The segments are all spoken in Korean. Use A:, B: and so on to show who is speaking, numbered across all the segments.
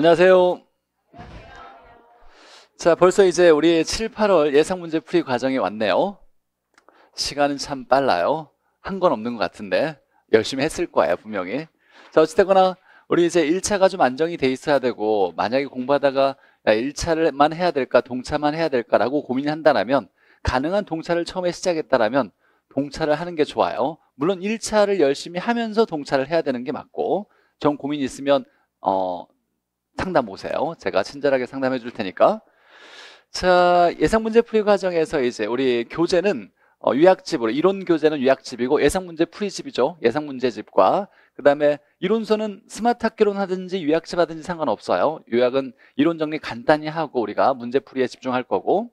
A: 안녕하세요. 자, 벌써 이제 우리 7, 8월 예상 문제 풀이 과정에 왔네요. 시간은 참 빨라요. 한 건 없는 것 같은데 열심히 했을 거예요, 분명히. 자, 어찌됐거나 우리 이제 1차가 좀 안정이 돼 있어야 되고 만약에 공부하다가 야, 1차만 해야 될까, 동차만 해야 될까라고 고민이 한다면 가능한 동차를 처음에 시작했다면 동차를 하는 게 좋아요. 물론 1차를 열심히 하면서 동차를 해야 되는 게 맞고 정 고민이 있으면 어, 상담 오세요. 제가 친절하게 상담해 줄 테니까. 자, 예상 문제 풀이 과정에서 이제 우리 교재는 어, 유학집으로 이론 교재는 유학집이고 예상 문제 풀이집이죠. 예상 문제집과 그다음에 이론서는 스마트 학교론 하든지 유학집 하든지 상관없어요. 유학은 이론 정리 간단히 하고 우리가 문제 풀이에 집중할 거고.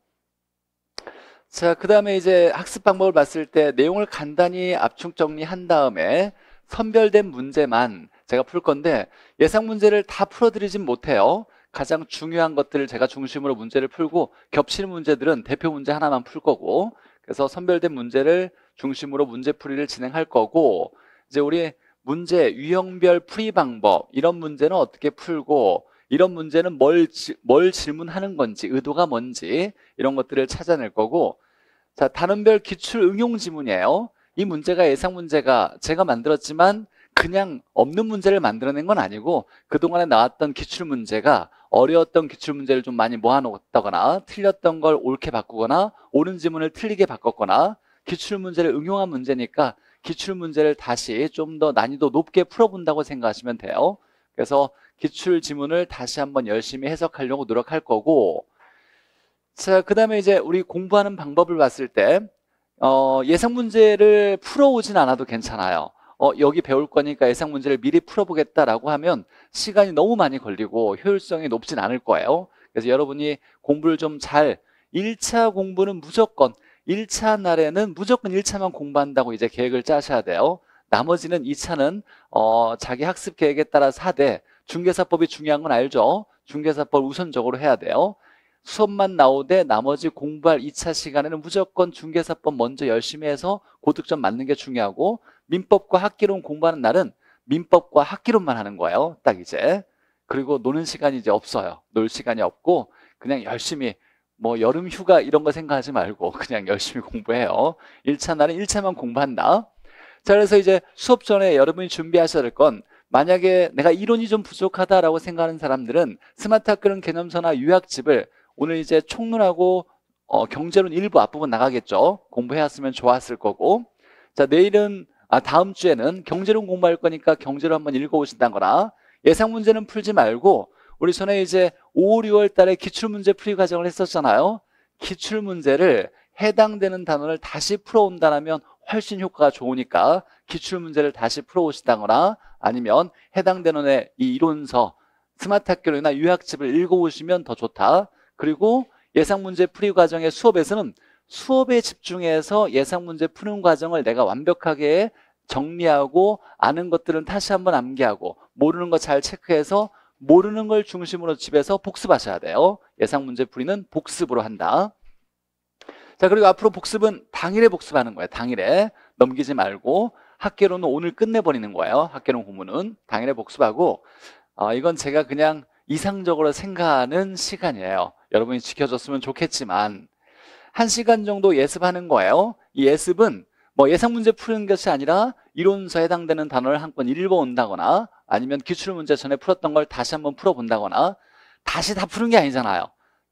A: 자, 그다음에 이제 학습 방법을 봤을 때 내용을 간단히 압축 정리한 다음에 선별된 문제만 제가 풀 건데 예상 문제를 다 풀어드리진 못해요. 가장 중요한 것들을 제가 중심으로 문제를 풀고 겹치는 문제들은 대표 문제 하나만 풀 거고 그래서 선별된 문제를 중심으로 문제풀이를 진행할 거고 이제 우리 문제 유형별 풀이 방법 이런 문제는 어떻게 풀고 이런 문제는 뭘, 뭘 질문하는 건지 의도가 뭔지 이런 것들을 찾아낼 거고 자 단원별 기출 응용 지문이에요 이 문제가 예상 문제가 제가 만들었지만 그냥 없는 문제를 만들어낸 건 아니고 그동안에 나왔던 기출문제가 어려웠던 기출문제를 좀 많이 모아놓았다거나 틀렸던 걸 옳게 바꾸거나 옳은 지문을 틀리게 바꿨거나 기출문제를 응용한 문제니까 기출문제를 다시 좀 더 난이도 높게 풀어본다고 생각하시면 돼요 그래서 기출지문을 다시 한번 열심히 해석하려고 노력할 거고 자, 그 다음에 이제 우리 공부하는 방법을 봤을 때, 어, 예상 문제를 풀어오진 않아도 괜찮아요. 어, 여기 배울 거니까 예상 문제를 미리 풀어보겠다라고 하면 시간이 너무 많이 걸리고 효율성이 높진 않을 거예요. 그래서 여러분이 공부를 좀 잘 1차 공부는 무조건 1차 날에는 무조건 1차만 공부한다고 이제 계획을 짜셔야 돼요. 나머지는 2차는 어, 자기 학습 계획에 따라서 하되 중개사법이 중요한 건 알죠. 중개사법 우선적으로 해야 돼요. 수업만 나오되 나머지 공부할 2차 시간에는 무조건 중개사법 먼저 열심히 해서 고득점 맞는 게 중요하고 민법과 학기론 공부하는 날은 민법과 학기론만 하는 거예요. 딱 이제. 그리고 노는 시간이 이제 없어요. 놀 시간이 없고 그냥 열심히 뭐 여름 휴가 이런 거 생각하지 말고 그냥 열심히 공부해요. 1차 날은 1차만 공부한다. 자, 그래서 이제 수업 전에 여러분이 준비하셔야 될 건 만약에 내가 이론이 좀 부족하다라고 생각하는 사람들은 스마트 학교는 개념서나 유학집을 오늘 이제 총론하고 어, 경제론 일부 앞부분 나가겠죠. 공부해왔으면 좋았을 거고. 자, 내일은 아, 다음 주에는 경제론 공부할 거니까 경제로 한번 읽어보신다거나 예상 문제는 풀지 말고 우리 전에 이제 5, 월 6월 달에 기출문제 풀이 과정을 했었잖아요. 기출문제를 해당되는 단어를 다시 풀어온다면 훨씬 효과가 좋으니까 기출문제를 다시 풀어오신다거나 아니면 해당되는 이 이론서 스마트학교나 유학집을 읽어오시면 더 좋다. 그리고 예상문제 풀이 과정의 수업에서는 수업에 집중해서 예상 문제 푸는 과정을 내가 완벽하게 정리하고 아는 것들은 다시 한번 암기하고 모르는 거 잘 체크해서 모르는 걸 중심으로 집에서 복습하셔야 돼요. 예상 문제 풀이는 복습으로 한다. 자 그리고 앞으로 복습은 당일에 복습하는 거예요. 당일에 넘기지 말고 학계로는 오늘 끝내버리는 거예요. 학계론 공부는 당일에 복습하고 어, 이건 제가 그냥 이상적으로 생각하는 시간이에요. 여러분이 지켜줬으면 좋겠지만 한시간 정도 예습하는 거예요. 이 예습은 뭐 예상 문제 푸는 것이 아니라 이론서 해당되는 단어를 한 번 읽어온다거나 아니면 기출문제 전에 풀었던 걸 다시 한번 풀어본다거나 다시 다 푸는 게 아니잖아요.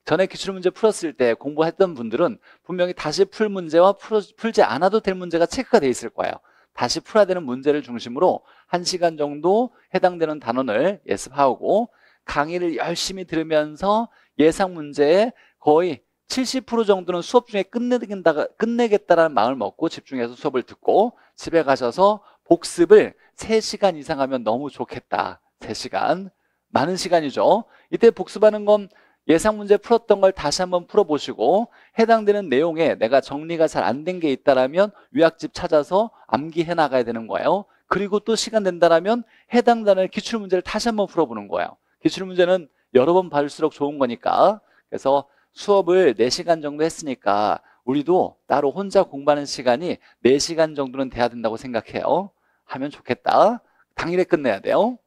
A: 전에 기출문제 풀었을 때 공부했던 분들은 분명히 다시 풀 문제와 풀, 풀지 않아도 될 문제가 체크가 돼 있을 거예요. 다시 풀어야 되는 문제를 중심으로 1시간 정도 해당되는 단원을 예습하고 강의를 열심히 들으면서 예상 문제에 거의 70% 정도는 수업 중에 끝내겠다, 끝내겠다라는 마음을 먹고 집중해서 수업을 듣고 집에 가셔서 복습을 3시간 이상 하면 너무 좋겠다. 3시간. 많은 시간이죠. 이때 복습하는 건 예상 문제 풀었던 걸 다시 한번 풀어보시고 해당되는 내용에 내가 정리가 잘 안 된 게 있다라면 요약집 찾아서 암기해 나가야 되는 거예요. 그리고 또 시간 된다라면 해당 단어 기출 문제를 다시 한번 풀어보는 거예요. 기출 문제는 여러 번 봐줄수록 좋은 거니까. 그래서 수업을 4시간 정도 했으니까 우리도 따로 혼자 공부하는 시간이 4시간 정도는 돼야 된다고 생각해요. 하면 좋겠다. 당일에 끝내야 돼요.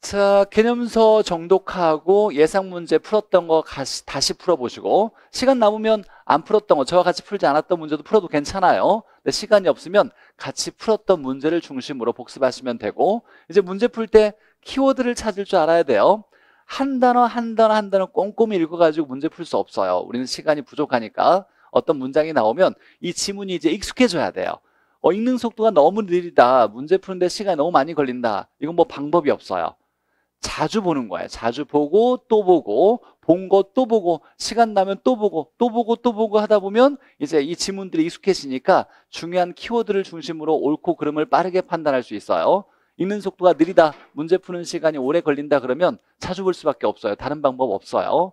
A: 자, 개념서 정독하고 예상 문제 풀었던 거 다시, 다시 풀어보시고 시간 남으면 안 풀었던 거 저와 같이 풀지 않았던 문제도 풀어도 괜찮아요. 근데 시간이 없으면 같이 풀었던 문제를 중심으로 복습하시면 되고 이제 문제 풀 때 키워드를 찾을 줄 알아야 돼요. 한 단어 한 단어 한 단어 꼼꼼히 읽어가지고 문제 풀 수 없어요. 우리는 시간이 부족하니까 어떤 문장이 나오면 이 지문이 이제 익숙해져야 돼요. 어, 읽는 속도가 너무 느리다. 문제 푸는데 시간이 너무 많이 걸린다. 이건 뭐 방법이 없어요. 자주 보는 거예요. 자주 보고 또 보고 본 거 또 보고 시간 나면 또 보고 또 보고 또 보고 하다 보면 이제 이 지문들이 익숙해지니까 중요한 키워드를 중심으로 옳고 그름을 빠르게 판단할 수 있어요. 읽는 속도가 느리다, 문제 푸는 시간이 오래 걸린다 그러면 자주 볼 수밖에 없어요. 다른 방법 없어요.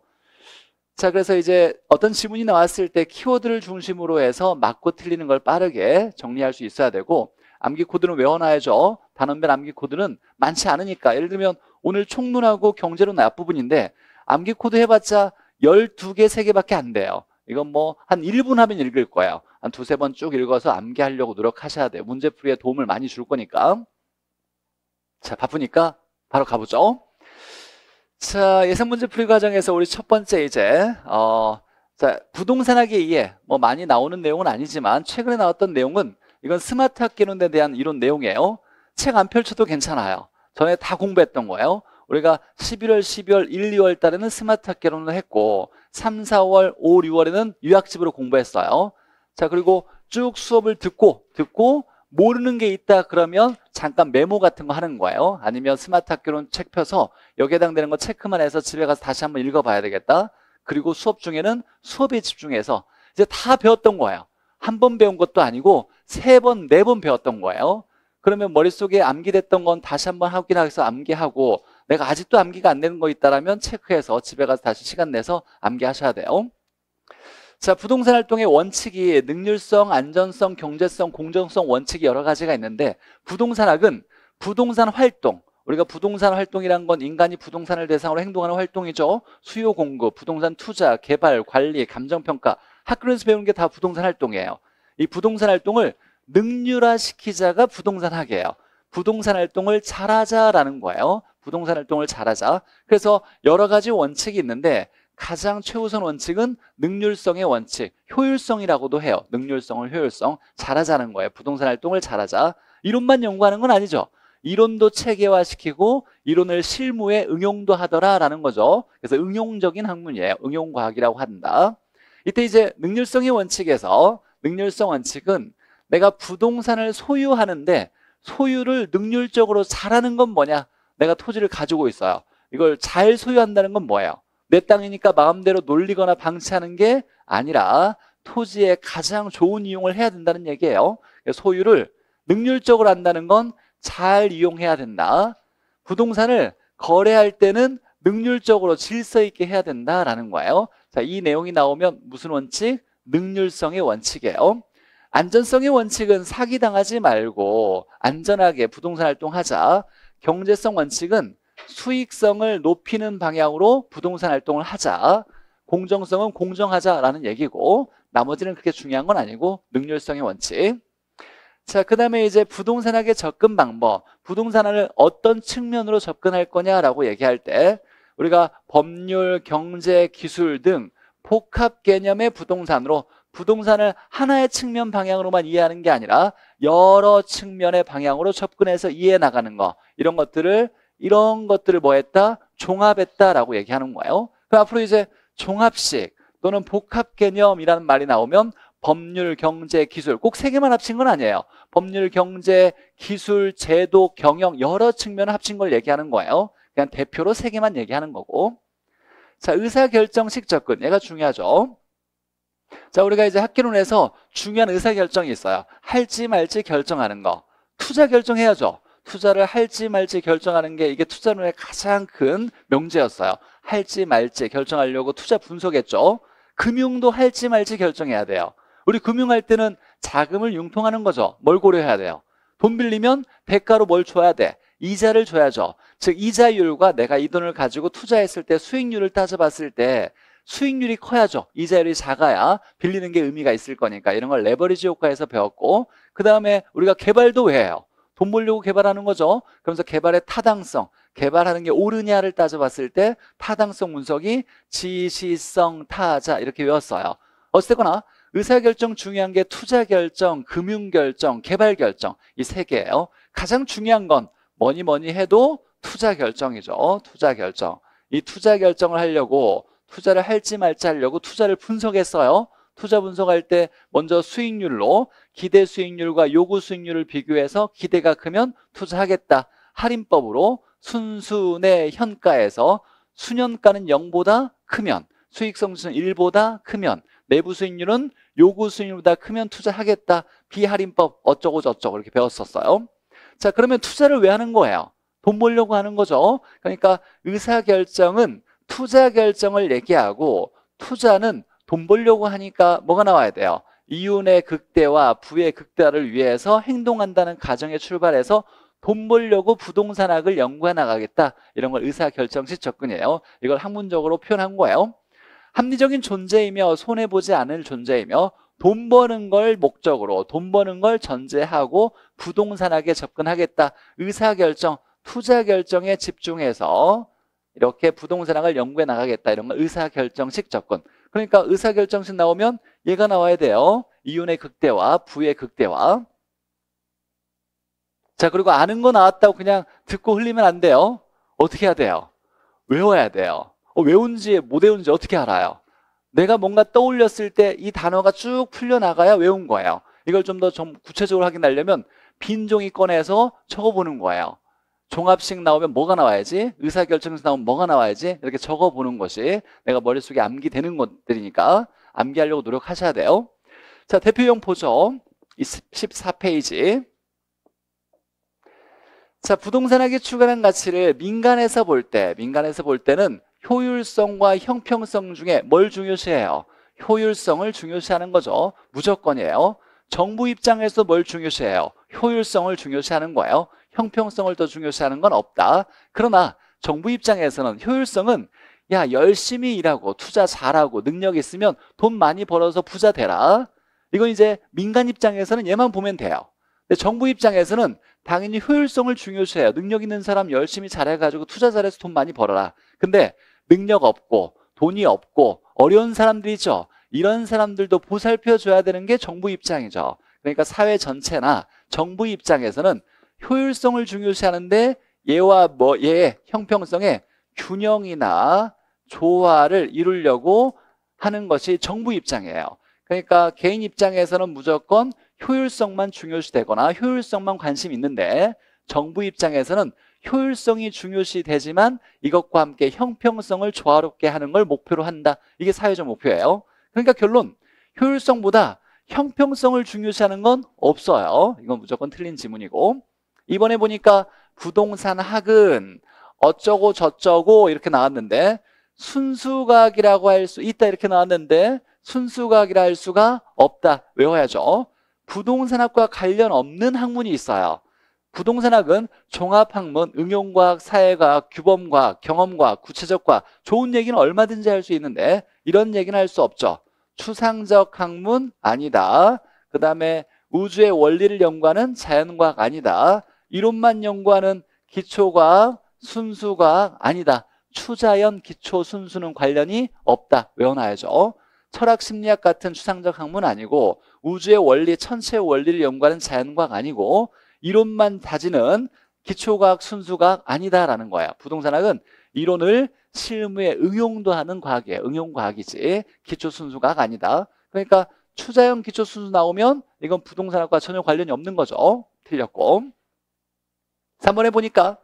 A: 자, 그래서 이제 어떤 지문이 나왔을 때 키워드를 중심으로 해서 맞고 틀리는 걸 빠르게 정리할 수 있어야 되고 암기 코드는 외워놔야죠. 단원별 암기 코드는 많지 않으니까 예를 들면 오늘 총론하고 경제론 앞부분인데 암기 코드 해봤자 12개, 3개밖에 안 돼요. 이건 뭐 한 1분 하면 읽을 거예요. 한 두세 번 쭉 읽어서 암기하려고 노력하셔야 돼요. 문제풀이에 도움을 많이 줄 거니까. 자, 바쁘니까 바로 가보죠. 자, 예상 문제 풀이 과정에서 우리 첫 번째 이제 어, 자, 부동산학에 의해 뭐 많이 나오는 내용은 아니지만 최근에 나왔던 내용은 이건 스마트학 개론에 대한 이런 내용이에요. 책 안 펼쳐도 괜찮아요. 전에 다 공부했던 거예요. 우리가 11월, 12월, 1, 2월 달에는 스마트학 개론을 했고 3, 4월, 5, 6월에는 유학집으로 공부했어요. 자, 그리고 쭉 수업을 듣고 듣고 모르는 게 있다 그러면 잠깐 메모 같은 거 하는 거예요. 아니면 스마트 학교론 책 펴서 여기에 해당되는 거 체크만 해서 집에 가서 다시 한번 읽어봐야 되겠다. 그리고 수업 중에는 수업에 집중해서 이제 다 배웠던 거예요. 한 번 배운 것도 아니고 세 번, 네 번 배웠던 거예요. 그러면 머릿속에 암기됐던 건 다시 한번 확인해서 암기하고 내가 아직도 암기가 안 되는 거 있다라면 체크해서 집에 가서 다시 시간 내서 암기하셔야 돼요. 자, 부동산 활동의 원칙이 능률성, 안전성, 경제성, 공정성 원칙이 여러 가지가 있는데 부동산학은 부동산 활동, 우리가 부동산 활동이란 건 인간이 부동산을 대상으로 행동하는 활동이죠. 수요 공급, 부동산 투자, 개발, 관리, 감정평가, 학교에서 배우는 게 다 부동산 활동이에요. 이 부동산 활동을 능률화시키자가 부동산학이에요. 부동산 활동을 잘하자라는 거예요. 부동산 활동을 잘하자. 그래서 여러 가지 원칙이 있는데 가장 최우선 원칙은 능률성의 원칙, 효율성이라고도 해요. 능률성을 효율성, 잘하자는 거예요. 부동산 활동을 잘하자. 이론만 연구하는 건 아니죠. 이론도 체계화시키고 이론을 실무에 응용도 하더라라는 거죠. 그래서 응용적인 학문이에요. 응용과학이라고 한다. 이때 이제 능률성의 원칙에서 능률성 원칙은 내가 부동산을 소유하는데 소유를 능률적으로 잘하는 건 뭐냐? 내가 토지를 가지고 있어요. 이걸 잘 소유한다는 건 뭐예요? 내 땅이니까 마음대로 놀리거나 방치하는 게 아니라 토지에 가장 좋은 이용을 해야 된다는 얘기예요. 소유를 능률적으로 한다는 건 잘 이용해야 된다. 부동산을 거래할 때는 능률적으로 질서 있게 해야 된다라는 거예요. 자, 이 내용이 나오면 무슨 원칙? 능률성의 원칙이에요. 안전성의 원칙은 사기당하지 말고 안전하게 부동산 활동하자. 경제성 원칙은 수익성을 높이는 방향으로 부동산 활동을 하자. 공정성은 공정하자라는 얘기고 나머지는 그렇게 중요한 건 아니고 능률성의 원칙. 자, 그 다음에 이제 부동산학의 접근 방법. 부동산을 어떤 측면으로 접근할 거냐라고 얘기할 때 우리가 법률, 경제, 기술 등 복합 개념의 부동산으로 부동산을 하나의 측면 방향으로만 이해하는 게 아니라 여러 측면의 방향으로 접근해서 이해해 나가는 거 이런 것들을 이런 것들을 뭐 했다? 종합했다라고 얘기하는 거예요. 그 앞으로 이제 종합식 또는 복합 개념이라는 말이 나오면 법률, 경제, 기술 꼭 세 개만 합친 건 아니에요. 법률, 경제, 기술, 제도, 경영 여러 측면을 합친 걸 얘기하는 거예요. 그냥 대표로 세 개만 얘기하는 거고. 자, 의사결정식 접근 얘가 중요하죠. 자, 우리가 이제 학기론에서 중요한 의사결정이 있어요. 할지 말지 결정하는 거. 투자 결정해야죠. 투자를 할지 말지 결정하는 게 이게 투자 론의 가장 큰 명제였어요. 할지 말지 결정하려고 투자 분석했죠. 금융도 할지 말지 결정해야 돼요. 우리 금융할 때는 자금을 융통하는 거죠. 뭘 고려해야 돼요? 돈 빌리면 대가로 뭘 줘야 돼? 이자를 줘야죠. 즉 이자율과 내가 이 돈을 가지고 투자했을 때 수익률을 따져봤을 때 수익률이 커야죠. 이자율이 작아야 빌리는 게 의미가 있을 거니까 이런 걸 레버리지 효과에서 배웠고 그 다음에 우리가 개발도 왜 해요? 돈 벌려고 개발하는 거죠. 그러면서 개발의 타당성, 개발하는 게 옳으냐를 따져봤을 때 타당성 분석이 지시성 타자 이렇게 외웠어요. 어쨌거나 의사결정 중요한 게 투자결정, 금융결정, 개발결정 이 세 개예요. 가장 중요한 건 뭐니 뭐니 해도 투자결정이죠. 투자결정. 이 투자결정을 하려고 투자를 할지 말지 하려고 투자를 분석했어요. 투자 분석할 때 먼저 수익률로 기대 수익률과 요구 수익률을 비교해서 기대가 크면 투자하겠다. 할인법으로 순수의 현가에서 수년가는 0보다 크면 수익성수는 1보다 크면 내부 수익률은 요구 수익률보다 크면 투자하겠다. 비할인법 어쩌고 저쩌고 이렇게 배웠었어요. 자 그러면 투자를 왜 하는 거예요? 돈 벌려고 하는 거죠. 그러니까 의사결정은 투자 결정을 얘기하고 투자는 돈 벌려고 하니까 뭐가 나와야 돼요? 이윤의 극대화, 부의 극대화를 위해서 행동한다는 가정에 출발해서 돈 벌려고 부동산학을 연구해 나가겠다. 이런 걸 의사결정식 접근이에요. 이걸 학문적으로 표현한 거예요. 합리적인 존재이며 손해보지 않을 존재이며 돈 버는 걸 목적으로 돈 버는 걸 전제하고 부동산학에 접근하겠다. 의사결정, 투자결정에 집중해서 이렇게 부동산학을 연구해 나가겠다. 이런 걸 의사결정식 접근. 그러니까 의사결정식 나오면 얘가 나와야 돼요. 이윤의 극대화, 부의 극대화. 자, 그리고 아는 거 나왔다고 그냥 듣고 흘리면 안 돼요. 어떻게 해야 돼요? 외워야 돼요. 어, 외운지 못 외운지 어떻게 알아요? 내가 뭔가 떠올렸을 때 이 단어가 쭉 풀려나가야 외운 거예요. 이걸 좀 더 좀 구체적으로 확인하려면 빈 종이 꺼내서 적어보는 거예요. 종합식 나오면 뭐가 나와야지? 의사결정서 나오면 뭐가 나와야지? 이렇게 적어보는 것이 내가 머릿속에 암기되는 것들이니까 암기하려고 노력하셔야 돼요. 자, 대표용 보죠. 14페이지. 자, 부동산에게 추가한 가치를 민간에서 볼 때, 민간에서 볼 때는 효율성과 형평성 중에 뭘 중요시해요? 효율성을 중요시하는 거죠. 무조건이에요. 정부 입장에서 뭘 중요시해요? 효율성을 중요시하는 거예요. 형평성을 더 중요시하는 건 없다. 그러나 정부 입장에서는 효율성은 야 열심히 일하고 투자 잘하고 능력 있으면 돈 많이 벌어서 부자 되라. 이건 이제 민간 입장에서는 얘만 보면 돼요. 근데 정부 입장에서는 당연히 효율성을 중요시해요. 능력 있는 사람 열심히 잘해가지고 투자 잘해서 돈 많이 벌어라. 근데 능력 없고 돈이 없고 어려운 사람들이죠. 이런 사람들도 보살펴 줘야 되는 게 정부 입장이죠. 그러니까 사회 전체나 정부 입장에서는 효율성을 중요시하는데 얘와 뭐 얘의 형평성의 균형이나 조화를 이루려고 하는 것이 정부 입장이에요. 그러니까 개인 입장에서는 무조건 효율성만 중요시되거나 효율성만 관심 있는데 정부 입장에서는 효율성이 중요시되지만 이것과 함께 형평성을 조화롭게 하는 걸 목표로 한다. 이게 사회적 목표예요. 그러니까 결론, 효율성보다 형평성을 중요시하는 건 없어요. 이건 무조건 틀린 지문이고 이번에 보니까 부동산 학은 어쩌고 저쩌고 이렇게 나왔는데 순수과학이라고 할 수 있다 이렇게 나왔는데 순수과학이라 할 수가 없다 외워야죠 부동산학과 관련 없는 학문이 있어요 부동산학은 종합학문, 응용과학, 사회과학, 규범과학, 경험과학, 구체적과학 좋은 얘기는 얼마든지 할 수 있는데 이런 얘기는 할 수 없죠 추상적 학문 아니다 그 다음에 우주의 원리를 연구하는 자연과학 아니다 이론만 연구하는 기초과학, 순수과학 아니다. 추자연 기초 순수는 관련이 없다. 외워놔야죠. 철학 심리학 같은 추상적 학문 아니고 우주의 원리, 천체의 원리를 연구하는 자연과학 아니고 이론만 다지는 기초과학, 순수과학 아니다라는 거야. 부동산학은 이론을 실무에 응용도 하는 과학이에요. 응용과학이지. 기초순수과학 아니다. 그러니까 추자형 기초순수 나오면 이건 부동산학과 전혀 관련이 없는 거죠. 틀렸고. 3번에 보니까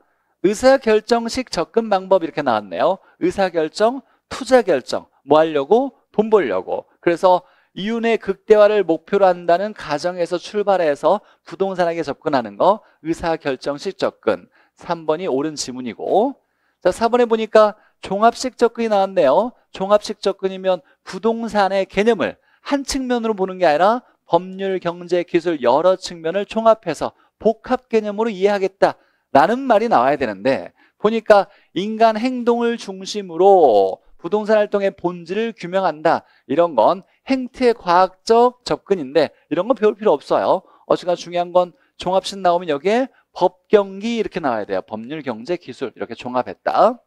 A: 의사결정식 접근 방법 이렇게 나왔네요. 의사결정, 투자결정. 뭐 하려고? 돈 벌려고. 그래서 이윤의 극대화를 목표로 한다는 가정에서 출발해서 부동산에게 접근하는 거 의사결정식 접근 3번이 옳은 지문이고 자 4번에 보니까 종합식 접근이 나왔네요 종합식 접근이면 부동산의 개념을 한 측면으로 보는 게 아니라 법률, 경제, 기술 여러 측면을 종합해서 복합 개념으로 이해하겠다라는 말이 나와야 되는데 보니까 인간 행동을 중심으로 부동산 활동의 본질을 규명한다 이런 건 행태 과학적 접근인데 이런 건 배울 필요 없어요 어쨌거 중요한 건 종합신 나오면 여기에 법경기 이렇게 나와야 돼요 법률, 경제, 기술 이렇게 종합했다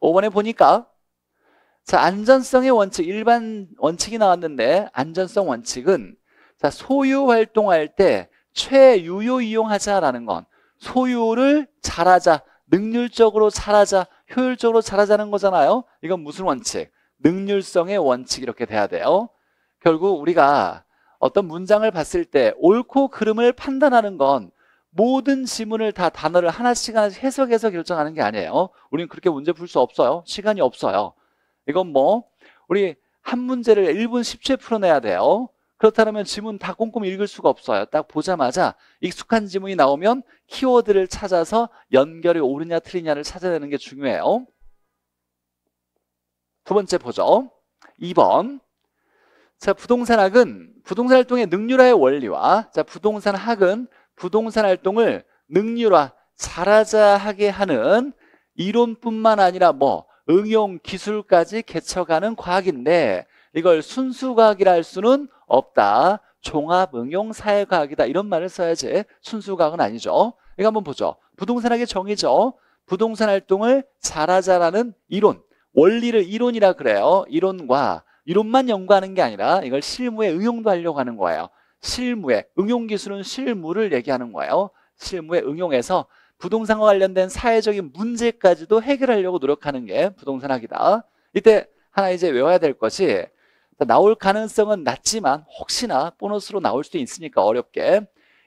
A: 5번에 보니까 자 안전성의 원칙 일반 원칙이 나왔는데 안전성 원칙은 자 소유 활동할 때 최유효 이용하자라는 건 소유를 잘하자, 능률적으로 잘하자, 효율적으로 잘하자는 거잖아요. 이건 무슨 원칙? 능률성의 원칙 이렇게 돼야 돼요. 결국 우리가 어떤 문장을 봤을 때 옳고 그름을 판단하는 건 모든 지문을 다 단어를 하나씩 하나씩 해석해서 결정하는 게 아니에요. 우리는 그렇게 문제 풀 수 없어요. 시간이 없어요. 이건 뭐 우리 한 문제를 1분 10초에 풀어내야 돼요. 그렇다면 지문 다 꼼꼼히 읽을 수가 없어요. 딱 보자마자 익숙한 지문이 나오면 키워드를 찾아서 연결이 옳으냐 틀리냐를 찾아내는 게 중요해요. 두 번째 보죠. 2번. 자, 부동산학은 부동산 활동의 능률화의 원리와 자, 부동산학은 부동산 활동을 능률화, 잘하자 하게 하는 이론뿐만 아니라 뭐 응용 기술까지 개척하는 과학인데 이걸 순수과학이라 할 수는 없다. 종합응용사회과학이다. 이런 말을 써야지 순수과학은 아니죠. 이거 한번 보죠. 부동산학의 정의죠. 부동산 활동을 잘하자라는 이론. 원리를 이론이라 그래요. 이론과 이론만 연구하는 게 아니라 이걸 실무에 응용도 하려고 하는 거예요. 실무에 응용 기술은 실무를 얘기하는 거예요. 실무에 응용해서 부동산과 관련된 사회적인 문제까지도 해결하려고 노력하는 게 부동산학이다. 이때 하나 이제 외워야 될 것이 나올 가능성은 낮지만 혹시나 보너스로 나올 수도 있으니까 어렵게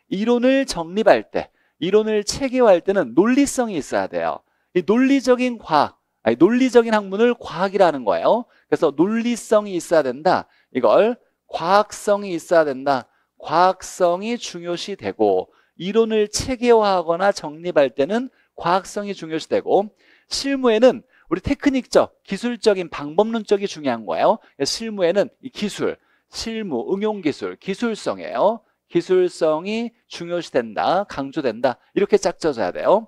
A: 이론을 정립할 때 이론을 체계화할 때는 논리성이 있어야 돼요 이 논리적인 과학 아니, 논리적인 학문을 과학이라는 거예요 그래서 논리성이 있어야 된다 이걸 과학성이 있어야 된다 과학성이 중요시 되고 이론을 체계화하거나 정립할 때는 과학성이 중요시 되고 실무에는 우리 테크닉적, 기술적인 방법론적이 중요한 거예요. 실무에는 이 기술, 실무, 응용기술, 기술성이에요. 기술성이 중요시된다, 강조된다 이렇게 짝져져야 돼요.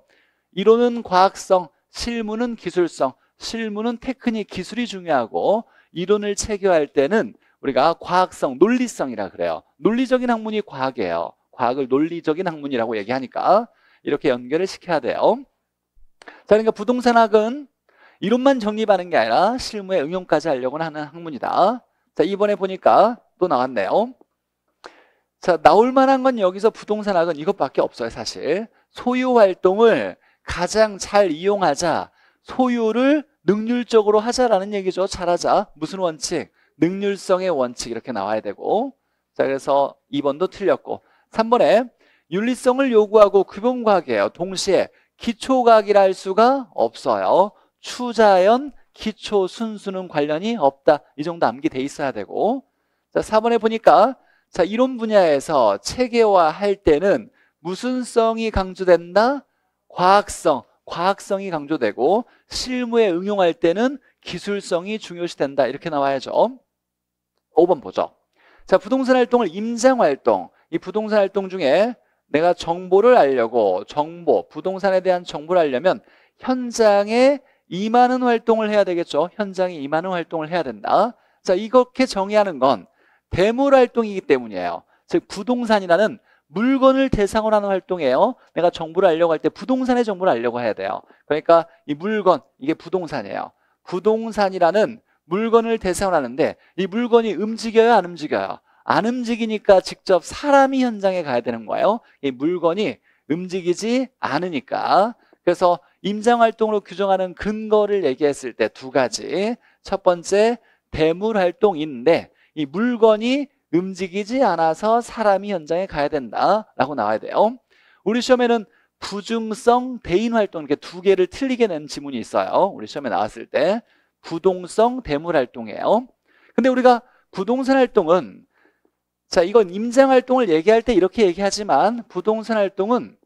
A: 이론은 과학성, 실무는 기술성, 실무는 테크닉, 기술이 중요하고 이론을 체계화할 때는 우리가 과학성, 논리성이라 그래요. 논리적인 학문이 과학이에요. 과학을 논리적인 학문이라고 얘기하니까 이렇게 연결을 시켜야 돼요. 자, 그러니까 부동산학은 이론만 정립하는 게 아니라 실무에 응용까지 하려고 하는 학문이다. 자, 이번에 보니까 또 나왔네요. 자, 나올 만한 건 여기서 부동산학은 이것밖에 없어요, 사실. 소유 활동을 가장 잘 이용하자. 소유를 능률적으로 하자라는 얘기죠. 잘하자. 무슨 원칙? 능률성의 원칙 이렇게 나와야 되고. 자, 그래서 2번도 틀렸고. 3번에 윤리성을 요구하고 규범과학이에요. 동시에 기초과학이라 할 수가 없어요. 추자연 기초 순수는 관련이 없다. 이 정도 암기돼 있어야 되고 자 4번에 보니까 자 이론 분야에서 체계화할 때는 무슨 성이 강조된다? 과학성, 과학성이 강조되고 실무에 응용할 때는 기술성이 중요시된다 이렇게 나와야죠 5번 보죠 자 부동산 활동을 임장 활동 이 부동산 활동 중에 내가 정보를 알려고 정보, 부동산에 대한 정보를 알려면 현장에 이하는 활동을 해야 되겠죠. 현장에 이하는 활동을 해야 된다. 자, 이렇게 정의하는 건 대물 활동이기 때문이에요. 즉 부동산이라는 물건을 대상으로 하는 활동이에요. 내가 정보를 알려고 할 때 부동산의 정보를 알려고 해야 돼요. 그러니까 이 물건, 이게 부동산이에요. 부동산이라는 물건을 대상으로 하는데 이 물건이 움직여요, 안 움직여요? 안 움직이니까 직접 사람이 현장에 가야 되는 거예요. 이 물건이 움직이지 않으니까. 그래서 임장활동으로 규정하는 근거를 얘기했을 때 두 가지 첫 번째 대물활동이있는데이 물건이 움직이지 않아서 사람이 현장에 가야 된다라고 나와야 돼요 우리 시험에는 부중성 대인활동 이렇게 두 개를 틀리게 낸 지문이 있어요 우리 시험에 나왔을 때 부동성 대물활동이에요 근데 우리가 부동산 활동은 자 이건 임장활동을 얘기할 때 이렇게 얘기하지만 부동산 활동은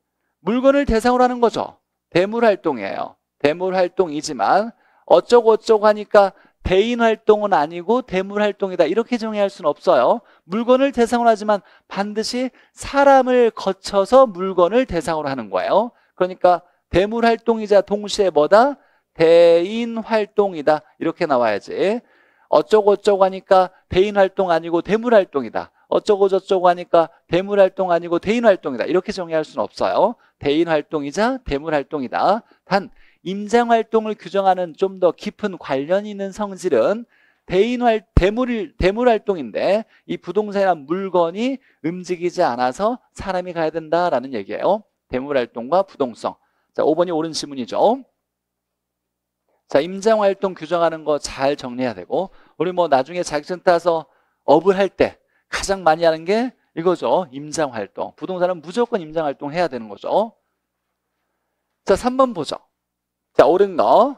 A: 물건을 대상으로 하는 거죠 대물 활동이에요. 대물 활동이지만 어쩌고저쩌고 하니까 대인 활동은 아니고 대물 활동이다. 이렇게 정의할 수는 없어요. 물건을 대상으로 하지만 반드시 사람을 거쳐서 물건을 대상으로 하는 거예요. 그러니까 대물 활동이자 동시에 뭐다? 대인 활동이다. 이렇게 나와야지. 어쩌고저쩌고 하니까 대인 활동 아니고 대물 활동이다. 어쩌고 저쩌고 하니까 대물활동 아니고 대인활동이다. 이렇게 정의할 수는 없어요. 대인활동이자 대물활동이다. 단 임장활동을 규정하는 좀 더 깊은 관련이 있는 성질은 대인활 대물 대물활동인데 이 부동산이나 물건이 움직이지 않아서 사람이 가야 된다라는 얘기예요. 대물활동과 부동성. 자, 5번이 옳은 지문이죠. 자, 임장활동 규정하는 거 잘 정리해야 되고 우리 뭐 나중에 자격증 따서 업을 할때 가장 많이 하는 게 이거죠. 임장활동. 부동산은 무조건 임장활동 해야 되는 거죠. 자, 3번 보죠. 자, 옳은 거.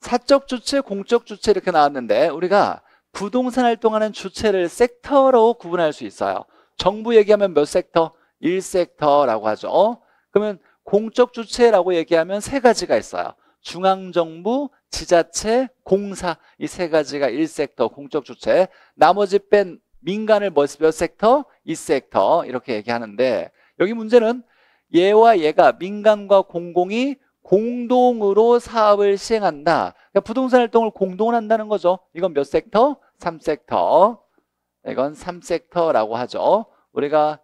A: 사적 주체, 공적 주체 이렇게 나왔는데 우리가 부동산 활동하는 주체를 섹터로 구분할 수 있어요. 정부 얘기하면 몇 섹터? 1섹터라고 하죠. 그러면 공적 주체라고 얘기하면 세 가지가 있어요. 중앙정부, 지자체, 공사 이 세 가지가 1섹터 공적 주체. 나머지 뺀 민간을 몇, 뭐, 몇 섹터? 이 섹터 이렇게 얘기하는데 여기 문제는 얘와 얘가 민간과 공공이 공동으로 사업을 시행한다. 그러니까 부동산 활동을 공동으 한다는 거죠. 이건 몇 섹터? 3섹터. 이건 3섹터라고 하죠. 우리가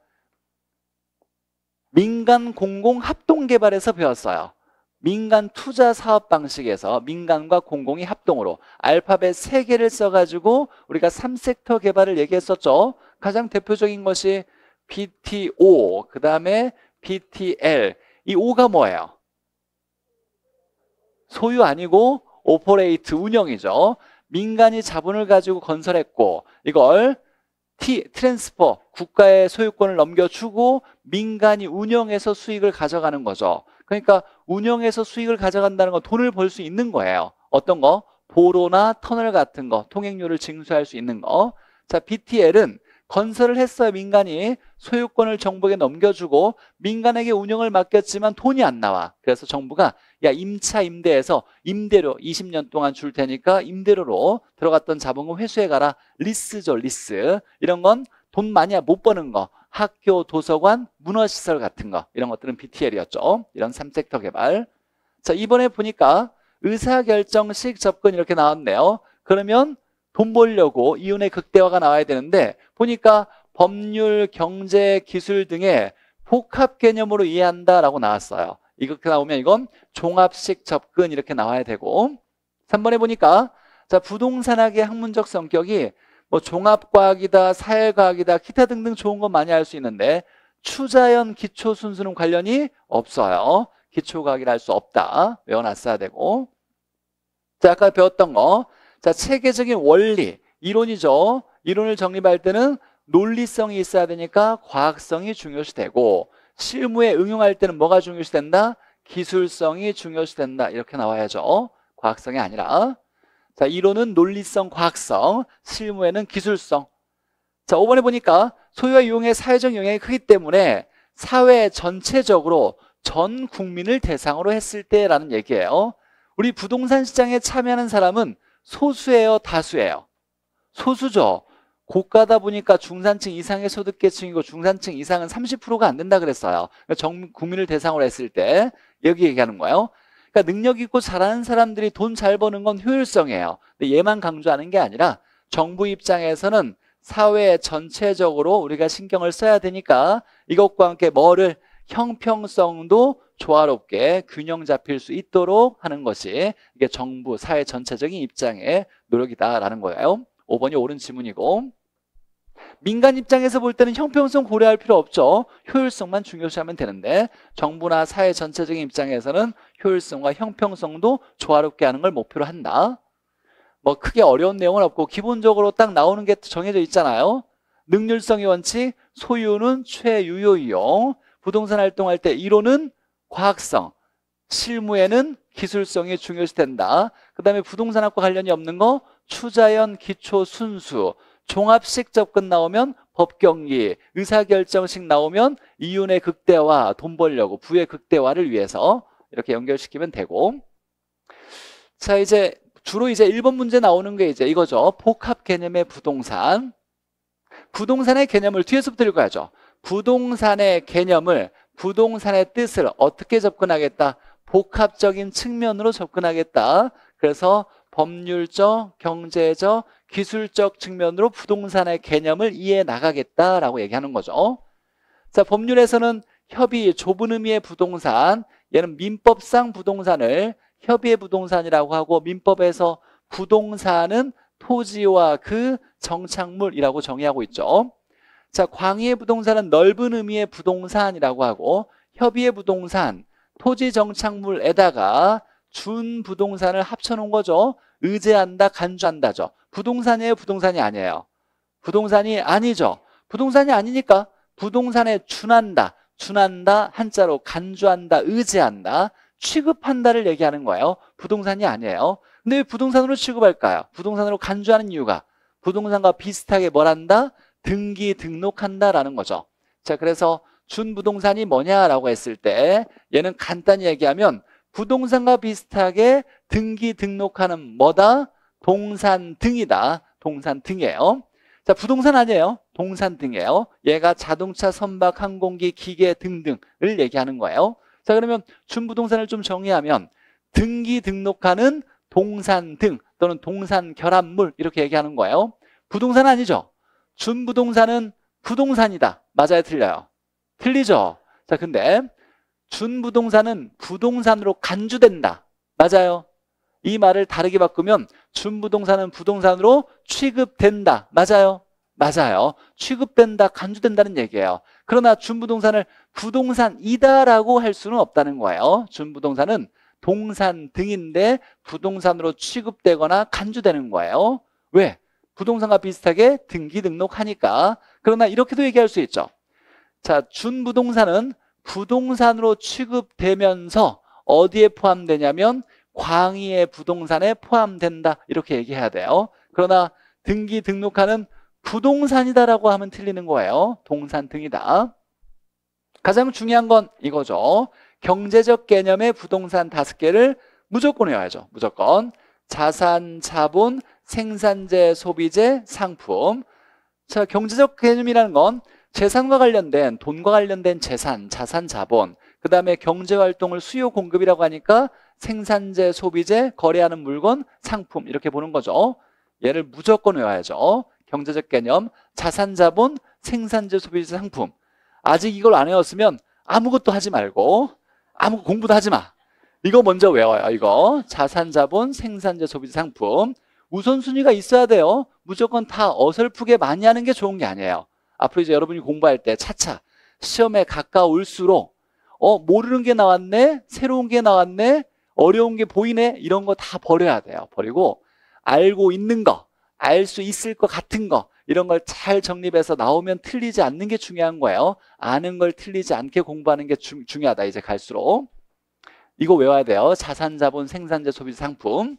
A: 민간 공공 합동 개발에서 배웠어요. 민간 투자 사업 방식에서 민간과 공공이 합동으로 알파벳 3개를 써가지고 우리가 3섹터 개발을 얘기했었죠. 가장 대표적인 것이 BTO, 그 다음에 BTL. 이 O가 뭐예요? 소유 아니고 오퍼레이트 운영이죠. 민간이 자본을 가지고 건설했고 이걸 T, 트랜스퍼, 국가의 소유권을 넘겨주고 민간이 운영해서 수익을 가져가는 거죠. 그러니까 운영에서 수익을 가져간다는 건 돈을 벌 수 있는 거예요. 어떤 거? 보로나 터널 같은 거, 통행료를 징수할 수 있는 거. 자, BTL은 건설을 했어요, 민간이. 소유권을 정부에 넘겨주고 민간에게 운영을 맡겼지만 돈이 안 나와. 그래서 정부가 야, 임차 임대에서 임대료 20년 동안 줄 테니까 임대료로 들어갔던 자본금 회수해 가라. 리스죠, 리스. 이런 건돈 많이 못 버는 거 학교, 도서관, 문화시설 같은 거 이런 것들은 BTL이었죠 이런 3섹터 개발 자 이번에 보니까 의사결정식 접근 이렇게 나왔네요 그러면 돈 벌려고 이윤의 극대화가 나와야 되는데 보니까 법률, 경제, 기술 등의 복합 개념으로 이해한다라고 나왔어요 이렇게 나오면 이건 종합식 접근 이렇게 나와야 되고 3번에 보니까 자 부동산학의 학문적 성격이 뭐 종합과학이다, 사회과학이다, 기타 등등 좋은 건 많이 알 수 있는데 추자연 기초 순수는 관련이 없어요. 기초과학이라 할 수 없다. 외워놨어야 되고. 자, 아까 배웠던 거. 자, 체계적인 원리, 이론이죠. 이론을 정립할 때는 논리성이 있어야 되니까 과학성이 중요시 되고 실무에 응용할 때는 뭐가 중요시 된다? 기술성이 중요시 된다. 이렇게 나와야죠. 과학성이 아니라. 자, 이론은 논리성, 과학성, 실무에는 기술성. 자, 5번에 보니까 소유와 이용의 사회적 영향이 크기 때문에 사회 전체적으로 전 국민을 대상으로 했을 때라는 얘기예요. 우리 부동산 시장에 참여하는 사람은 소수예요, 다수예요? 소수죠. 고가다 보니까 중산층 이상의 소득계층이고 중산층 이상은 30%가 안 된다 그랬어요. 전 그러니까 국민을 대상으로 했을 때 여기 얘기하는 거예요. 그러니까 능력 있고 잘하는 사람들이 돈 잘 버는 건 효율성이에요. 근데 얘만 강조하는 게 아니라 정부 입장에서는 사회 전체적으로 우리가 신경을 써야 되니까 이것과 함께 뭐를 형평성도 조화롭게 균형 잡힐 수 있도록 하는 것이 이게 정부, 사회 전체적인 입장의 노력이다라는 거예요. 5번이 옳은 지문이고 민간 입장에서 볼 때는 형평성 고려할 필요 없죠. 효율성만 중요시하면 되는데 정부나 사회 전체적인 입장에서는 효율성과 형평성도 조화롭게 하는 걸 목표로 한다. 뭐 크게 어려운 내용은 없고 기본적으로 딱 나오는 게 정해져 있잖아요. 능률성의 원칙, 소유는 최유효 이용, 부동산 활동할 때 이론은 과학성, 실무에는 기술성이 중요시 된다. 그 다음에 부동산학과 관련이 없는 거 추자연, 기초, 순수, 종합식 접근 나오면 법경기 의사결정식 나오면 이윤의 극대화, 돈 벌려고 부의 극대화를 위해서 이렇게 연결시키면 되고 자 이제 주로 이제 1번 문제 나오는 게 이제 이거죠. 복합 개념의 부동산 부동산의 개념을 뒤에서부터 읽어야죠. 부동산의 개념을 부동산의 뜻을 어떻게 접근하겠다? 복합적인 측면으로 접근하겠다. 그래서 법률적, 경제적, 기술적 측면으로 부동산의 개념을 이해 나가겠다라고 얘기하는 거죠. 자, 법률에서는 협의, 좁은 의미의 부동산, 얘는 민법상 부동산을 협의의 부동산이라고 하고 민법에서 부동산은 토지와 그 정착물이라고 정의하고 있죠. 자, 광의의 부동산은 넓은 의미의 부동산이라고 하고 협의의 부동산, 토지 정착물에다가 준 부동산을 합쳐놓은 거죠. 의제한다, 간주한다죠. 부동산이에요, 부동산이 아니에요. 부동산이 아니죠. 부동산이 아니니까 부동산에 준한다, 준한다, 한자로 간주한다, 의지한다, 취급한다를 얘기하는 거예요. 부동산이 아니에요. 근데 왜 부동산으로 취급할까요? 부동산으로 간주하는 이유가 부동산과 비슷하게 뭘 한다? 등기 등록한다라는 거죠. 자, 그래서 준부동산이 뭐냐라고 했을 때 얘는 간단히 얘기하면 부동산과 비슷하게 등기 등록하는 뭐다? 동산 등이다. 동산 등이에요. 자, 부동산 아니에요. 동산 등이에요. 얘가 자동차, 선박, 항공기, 기계 등등을 얘기하는 거예요. 자, 그러면 준부동산을 좀 정의하면 등기 등록하는 동산 등 또는 동산 결합물 이렇게 얘기하는 거예요. 부동산 아니죠. 준부동산은 부동산이다. 맞아요, 틀려요? 틀리죠. 자, 근데 준부동산은 부동산으로 간주된다. 맞아요. 이 말을 다르게 바꾸면 준부동산은 부동산으로 취급된다. 맞아요. 맞아요. 취급된다, 간주된다는 얘기예요. 그러나 준부동산을 부동산이다라고 할 수는 없다는 거예요. 준부동산은 동산 등인데 부동산으로 취급되거나 간주되는 거예요. 왜? 부동산과 비슷하게 등기 등록하니까. 그러나 이렇게도 얘기할 수 있죠. 자, 준부동산은 부동산으로 취급되면서 어디에 포함되냐면 광의의 부동산에 포함된다 이렇게 얘기해야 돼요 그러나 등기 등록하는 부동산이다라고 하면 틀리는 거예요 동산 등이다 가장 중요한 건 이거죠 경제적 개념의 부동산 다섯 개를 무조건 외워야죠 무조건 자산, 자본, 생산재, 소비재, 상품 자 경제적 개념이라는 건 재산과 관련된 돈과 관련된 재산, 자산, 자본 그 다음에 경제활동을 수요 공급이라고 하니까 생산재, 소비재, 거래하는 물건, 상품 이렇게 보는 거죠 얘를 무조건 외워야죠 경제적 개념, 자산, 자본, 생산재, 소비재, 상품 아직 이걸 안 외웠으면 아무것도 하지 말고 아무 공부도 하지 마 이거 먼저 외워요 이거 자산, 자본, 생산재, 소비재, 상품 우선순위가 있어야 돼요 무조건 다 어설프게 많이 하는 게 좋은 게 아니에요 앞으로 이제 여러분이 공부할 때 차차 시험에 가까울수록 어 모르는 게 나왔네 새로운 게 나왔네 어려운 게 보이네 이런 거 다 버려야 돼요 버리고 알고 있는 거알 수 있을 것 같은 거 이런 걸 잘 정립해서 나오면 틀리지 않는 게 중요한 거예요 아는 걸 틀리지 않게 공부하는 게 주, 중요하다 이제 갈수록 이거 외워야 돼요 자산 자본 생산자 소비 상품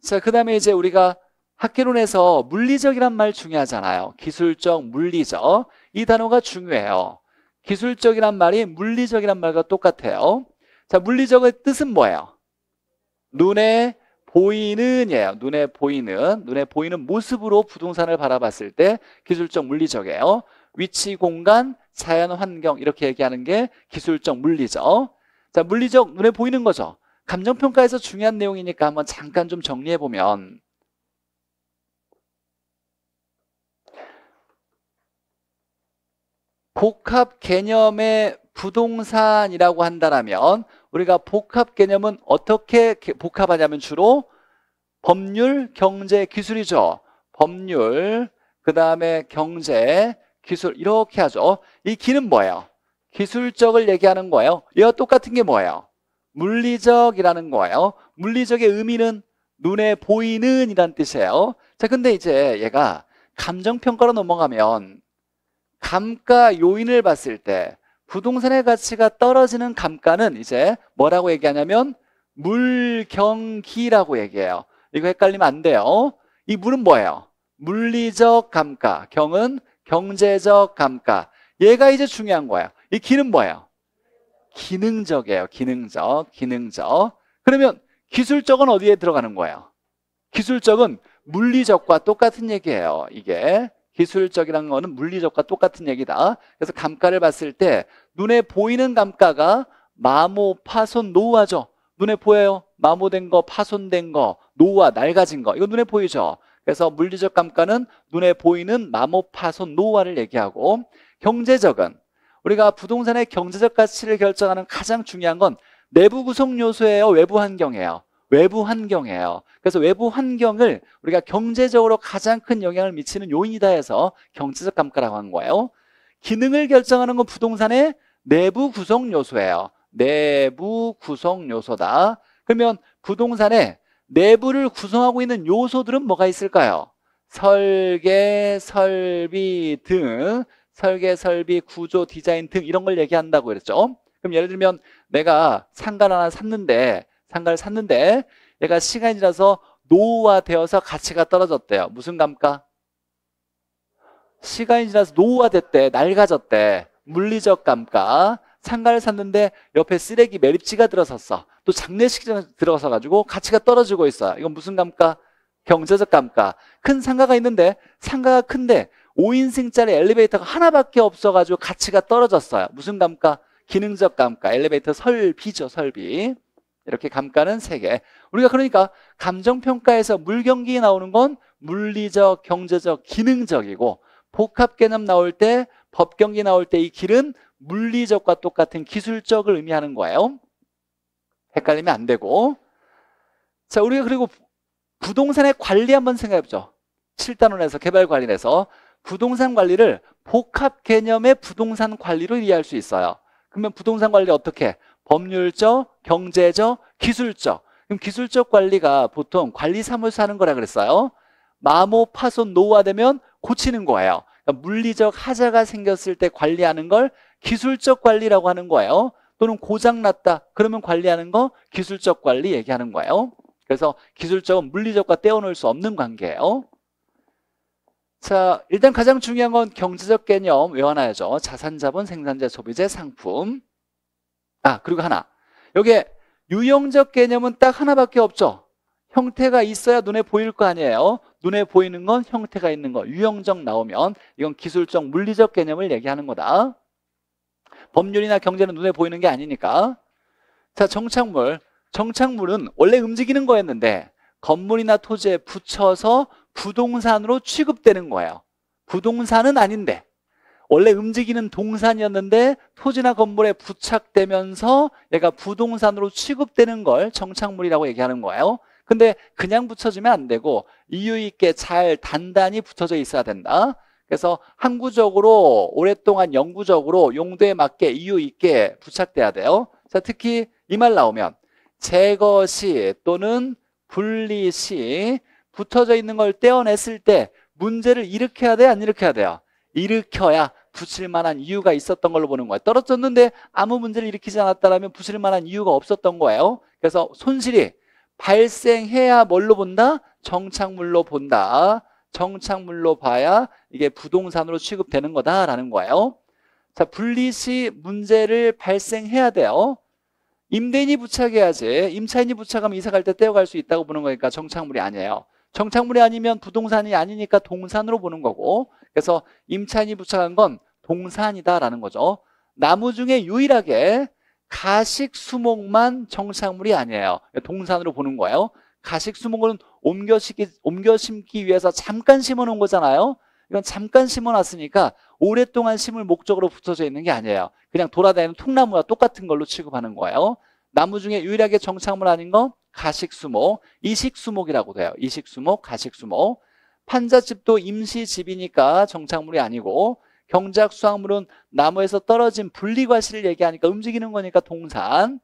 A: 자그 다음에 이제 우리가 학계론에서 물리적이란 말 중요하잖아요. 기술적, 물리적. 이 단어가 중요해요. 기술적이란 말이 물리적이란 말과 똑같아요. 자, 물리적의 뜻은 뭐예요? 눈에 보이는이에요. 눈에 보이는, 눈에 보이는 모습으로 부동산을 바라봤을 때 기술적 물리적이에요. 위치, 공간, 자연, 환경 이렇게 얘기하는 게 기술적 물리적. 자, 물리적 눈에 보이는 거죠. 감정평가에서 중요한 내용이니까 한번 잠깐 좀 정리해보면 복합 개념의 부동산이라고 한다면 우리가 복합 개념은 어떻게 복합하냐면 주로 법률, 경제, 기술이죠. 법률, 그 다음에 경제, 기술 이렇게 하죠. 이 기는 뭐예요? 기술적을 얘기하는 거예요. 이와 똑같은 게 뭐예요? 물리적이라는 거예요. 물리적의 의미는 눈에 보이는 이란 뜻이에요. 자, 근데 이제 얘가 감정평가로 넘어가면 감가 요인을 봤을 때 부동산의 가치가 떨어지는 감가는 이제 뭐라고 얘기하냐면 물경기라고 얘기해요. 이거 헷갈리면 안 돼요. 이 물은 뭐예요? 물리적 감가, 경은 경제적 감가. 얘가 이제 중요한 거예요. 이 기는 뭐예요? 기능적이에요. 기능적, 기능적. 그러면 기술적은 어디에 들어가는 거예요? 기술적은 물리적과 똑같은 얘기예요. 이게 기술적이라는 거는 물리적과 똑같은 얘기다. 그래서 감가를 봤을 때 눈에 보이는 감가가 마모, 파손, 노화죠. 눈에 보여요. 마모된 거, 파손된 거, 노화, 낡아진 거. 이거 눈에 보이죠. 그래서 물리적 감가는 눈에 보이는 마모, 파손, 노화를 얘기하고 경제적은 우리가 부동산의 경제적 가치를 결정하는 가장 중요한 건 내부 구성 요소예요. 외부 환경이에요. 외부 환경이에요. 그래서 외부 환경을 우리가 경제적으로 가장 큰 영향을 미치는 요인이다 해서 경제적 감가라고 한 거예요. 기능을 결정하는 건 부동산의 내부 구성 요소예요. 내부 구성 요소다. 그러면 부동산의 내부를 구성하고 있는 요소들은 뭐가 있을까요? 설계, 설비 등 설계, 설비, 구조, 디자인 등 이런 걸 얘기한다고 그랬죠. 그럼 예를 들면 내가 상가 를 하나 샀는데 상가를 샀는데 얘가 시간이 지나서 노후화되어서 가치가 떨어졌대요. 무슨 감가? 시간이 지나서 노후화됐대, 낡아졌대. 물리적 감가. 상가를 샀는데 옆에 쓰레기 매립지가 들어섰어. 또 장례식장 들어서 가지고 가치가 떨어지고 있어. 요 이건 무슨 감가? 경제적 감가. 큰 상가가 있는데 상가가 큰데 5인승짜리 엘리베이터가 하나밖에 없어가지고 가치가 떨어졌어요. 무슨 감가? 기능적 감가. 엘리베이터 설비죠, 설비. 이렇게 감가는 세 개. 우리가 그러니까 감정평가에서 물경기 나오는 건 물리적, 경제적, 기능적이고 복합개념 나올 때 법경기 나올 때 이 길은 물리적과 똑같은 기술적을 의미하는 거예요. 헷갈리면 안 되고. 자, 우리가 그리고 부동산의 관리 한번 생각해 보죠. 7단원에서 개발 관리에서 부동산 관리를 복합 개념의 부동산 관리로 이해할 수 있어요. 그러면 부동산 관리 어떻게? 법률적, 경제적, 기술적. 그럼 기술적 관리가 보통 관리사무소 하는 거라 그랬어요. 마모, 파손, 노화되면 고치는 거예요. 그러니까 물리적 하자가 생겼을 때 관리하는 걸 기술적 관리라고 하는 거예요. 또는 고장났다. 그러면 관리하는 거 기술적 관리 얘기하는 거예요. 그래서 기술적은 물리적과 떼어놓을 수 없는 관계예요. 자, 일단 가장 중요한 건 경제적 개념 외워놔야죠. 자산, 자본, 생산자, 소비재, 상품. 아, 그리고 하나. 여기에 유형적 개념은 딱 하나밖에 없죠. 형태가 있어야 눈에 보일 거 아니에요. 눈에 보이는 건 형태가 있는 거. 유형적 나오면 이건 기술적 물리적 개념을 얘기하는 거다. 법률이나 경제는 눈에 보이는 게 아니니까. 자, 정착물. 정착물은 원래 움직이는 거였는데 건물이나 토지에 붙여서 부동산으로 취급되는 거예요. 부동산은 아닌데 원래 움직이는 동산이었는데 토지나 건물에 부착되면서 얘가 부동산으로 취급되는 걸 정착물이라고 얘기하는 거예요. 근데 그냥 붙여지면안 되고 이유 있게 잘 단단히 붙여져 있어야 된다. 그래서 항구적으로 오랫동안 영구적으로 용도에 맞게 이유 있게 부착돼야 돼요. 자, 특히 이 말 나오면 제거 시 또는 분리 시 붙어져 있는 걸 떼어냈을 때 문제를 일으켜야 돼, 안 일으켜야 돼요? 일으켜야 붙일 만한 이유가 있었던 걸로 보는 거예요. 떨어졌는데 아무 문제를 일으키지 않았다면 붙일 만한 이유가 없었던 거예요. 그래서 손실이 발생해야 뭘로 본다? 정착물로 본다. 정착물로 봐야 이게 부동산으로 취급되는 거다라는 거예요. 자, 분리시 문제를 발생해야 돼요. 임대인이 부착해야지 임차인이 부착하면 이사 갈 때 떼어갈 수 있다고 보는 거니까 정착물이 아니에요. 정착물이 아니면 부동산이 아니니까 동산으로 보는 거고 그래서 임차인이 부착한 건 동산이다라는 거죠. 나무 중에 유일하게 가식 수목만 정착물이 아니에요. 동산으로 보는 거예요. 가식 수목은 옮겨, 심기, 옮겨 심기 위해서 잠깐 심어 놓은 거잖아요. 이건 잠깐 심어 놨으니까 오랫동안 심을 목적으로 붙어져 있는 게 아니에요. 그냥 돌아다니는 통나무와 똑같은 걸로 취급하는 거예요. 나무 중에 유일하게 정착물 아닌 건 가식수목, 이식수목이라고 돼요. 이식수목, 가식수목. 판잣집도 임시집이니까 정착물이 아니고 경작 수확물은 나무에서 떨어진 분리과실을 얘기하니까 움직이는 거니까 동산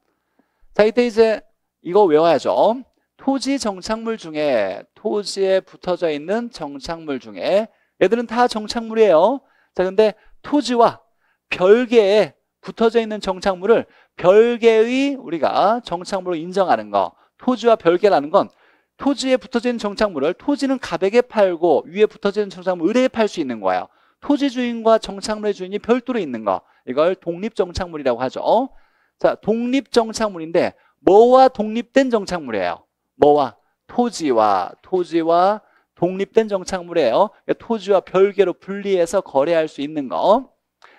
A: 자 이때 이제 이거 외워야죠 토지 정착물 중에 토지에 붙어져 있는 정착물 중에 얘들은 다 정착물이에요 자 근데 토지와 별개에 붙어져 있는 정착물을 별개의 우리가 정착물로 인정하는 거 토지와 별개라는 건 토지에 붙어진 정착물을 토지는 갑에게 팔고 위에 붙어진 정착물 을에 팔 수 있는 거예요. 토지 주인과 정착물의 주인이 별도로 있는 거. 이걸 독립 정착물이라고 하죠. 자, 독립 정착물인데 뭐와 독립된 정착물이에요? 뭐와? 토지와 토지와 독립된 정착물이에요. 그러니까 토지와 별개로 분리해서 거래할 수 있는 거.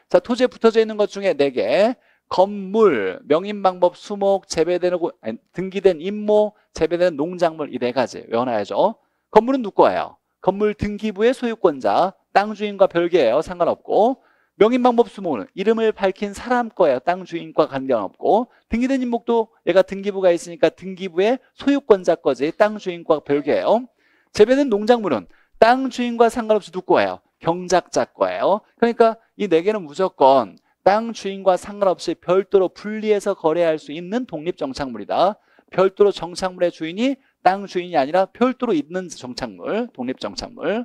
A: 자, 토지에 붙어져 있는 것 중에 4개. 건물, 명인방법, 수목, 재배되는 곳, 아니, 등기된 임모, 재배되는 농작물 이 네 가지 외워놔야죠. 건물은 누구예요? 건물 등기부의 소유권자, 땅 주인과 별개예요. 상관없고 명인방법 수목은 이름을 밝힌 사람 거예요. 땅 주인과 관계없고 등기된 임목도 얘가 등기부가 있으니까 등기부의 소유권자 거지 땅 주인과 별개예요. 재배된 농작물은 땅 주인과 상관없이 누구예요? 경작자 거예요. 그러니까 이 네 개는 무조건 땅 주인과 상관없이 별도로 분리해서 거래할 수 있는 독립정착물이다. 별도로 정착물의 주인이 땅 주인이 아니라 별도로 있는 정착물, 독립정착물.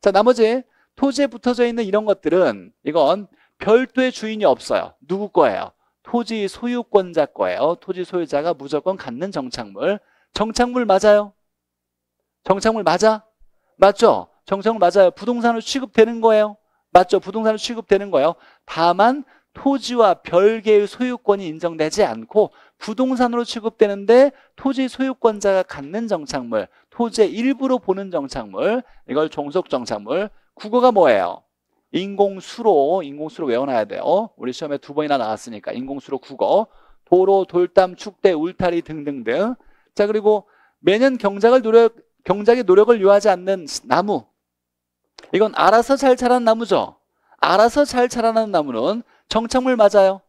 A: 자, 나머지 토지에 붙어져 있는 이런 것들은 이건 별도의 주인이 없어요. 누구 거예요? 토지 소유권자 거예요. 토지 소유자가 무조건 갖는 정착물. 정착물 맞아요? 정착물 맞아? 맞죠? 정착물 맞아요. 부동산으로 취급되는 거예요. 맞죠? 부동산은 취급되는 거예요. 다만 토지와 별개의 소유권이 인정되지 않고 부동산으로 취급되는데 토지 소유권자가 갖는 정착물, 토지의 일부로 보는 정착물, 이걸 종속 정착물. 국어가 뭐예요? 인공수로, 인공수로 외워놔야 돼요. 우리 시험에 두 번이나 나왔으니까 인공수로 국어. 도로, 돌담, 축대, 울타리 등등등. 자, 그리고 매년 경작을 노력, 경작의 노력을 요하지 않는 나무, 이건 알아서 잘 자란 나무죠. 알아서 잘 자라는 나무는 정착물 맞아요.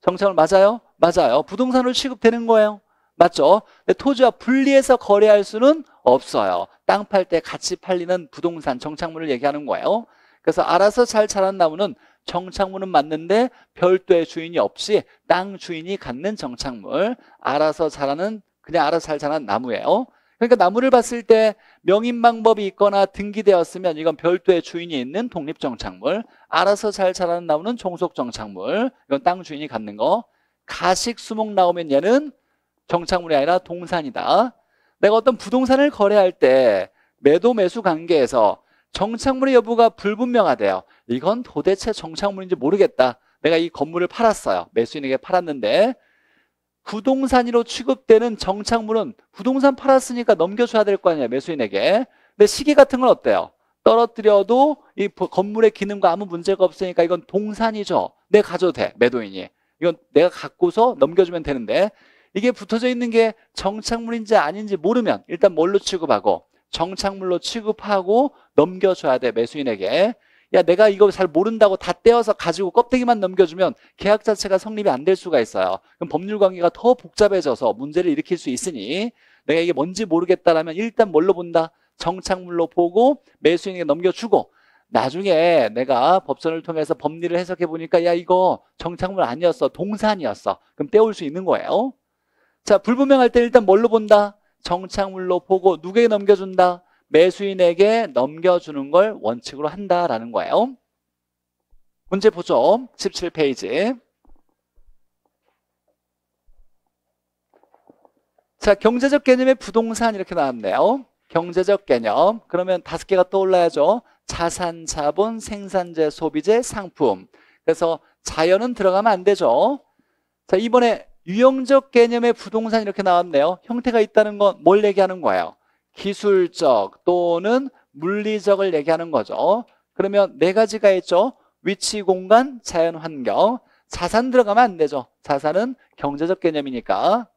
A: 정착물 맞아요? 맞아요. 부동산으로 취급되는 거예요. 맞죠? 근데 토지와 분리해서 거래할 수는 없어요. 땅 팔 때 같이 팔리는 부동산 정착물을 얘기하는 거예요. 그래서 알아서 잘 자란 나무는 정착물은 맞는데 별도의 주인이 없이 땅 주인이 갖는 정착물 알아서 자라는 그냥 알아서 잘 자란 나무예요. 그러니까 나무를 봤을 때 명인방법이 있거나 등기되었으면 이건 별도의 주인이 있는 독립정착물 알아서 잘 자라는 나무는 종속정착물 이건 땅 주인이 갖는 거 가식 수목 나오면 얘는 정착물이 아니라 동산이다 내가 어떤 부동산을 거래할 때 매도 매수 관계에서 정착물의 여부가 불분명하대요 이건 도대체 정착물인지 모르겠다 내가 이 건물을 팔았어요 매수인에게 팔았는데 부동산으로 취급되는 정착물은 부동산 팔았으니까 넘겨줘야 될 거 아니야 매수인에게 근데 시계 같은 건 어때요? 떨어뜨려도 이 건물의 기능과 아무 문제가 없으니까 이건 동산이죠 내 가져도 돼 매도인이 이건 내가 갖고서 넘겨주면 되는데 이게 붙어져 있는 게 정착물인지 아닌지 모르면 일단 뭘로 취급하고 정착물로 취급하고 넘겨줘야 돼 매수인에게 야 내가 이거 잘 모른다고 다 떼어서 가지고 껍데기만 넘겨주면 계약 자체가 성립이 안 될 수가 있어요 그럼 법률 관계가 더 복잡해져서 문제를 일으킬 수 있으니 내가 이게 뭔지 모르겠다라면 일단 뭘로 본다? 정착물로 보고 매수인에게 넘겨주고 나중에 내가 법전을 통해서 법리를 해석해 보니까 야 이거 정착물 아니었어 동산이었어 그럼 떼올 수 있는 거예요 자 불분명할 때 일단 뭘로 본다? 정착물로 보고 누구에게 넘겨준다? 매수인에게 넘겨주는 걸 원칙으로 한다라는 거예요. 문제 보죠. 17페이지. 자, 경제적 개념의 부동산 이렇게 나왔네요. 경제적 개념. 그러면 다섯 개가 떠올라야죠. 자산, 자본, 생산재, 소비재, 상품. 그래서 자연은 들어가면 안 되죠. 자, 이번에 유형적 개념의 부동산 이렇게 나왔네요. 형태가 있다는 건 뭘 얘기하는 거예요? 기술적 또는 물리적을 얘기하는 거죠. 그러면 네 가지가 있죠. 위치, 공간, 자연, 환경. 자산 들어가면 안 되죠. 자산은 경제적 개념이니까.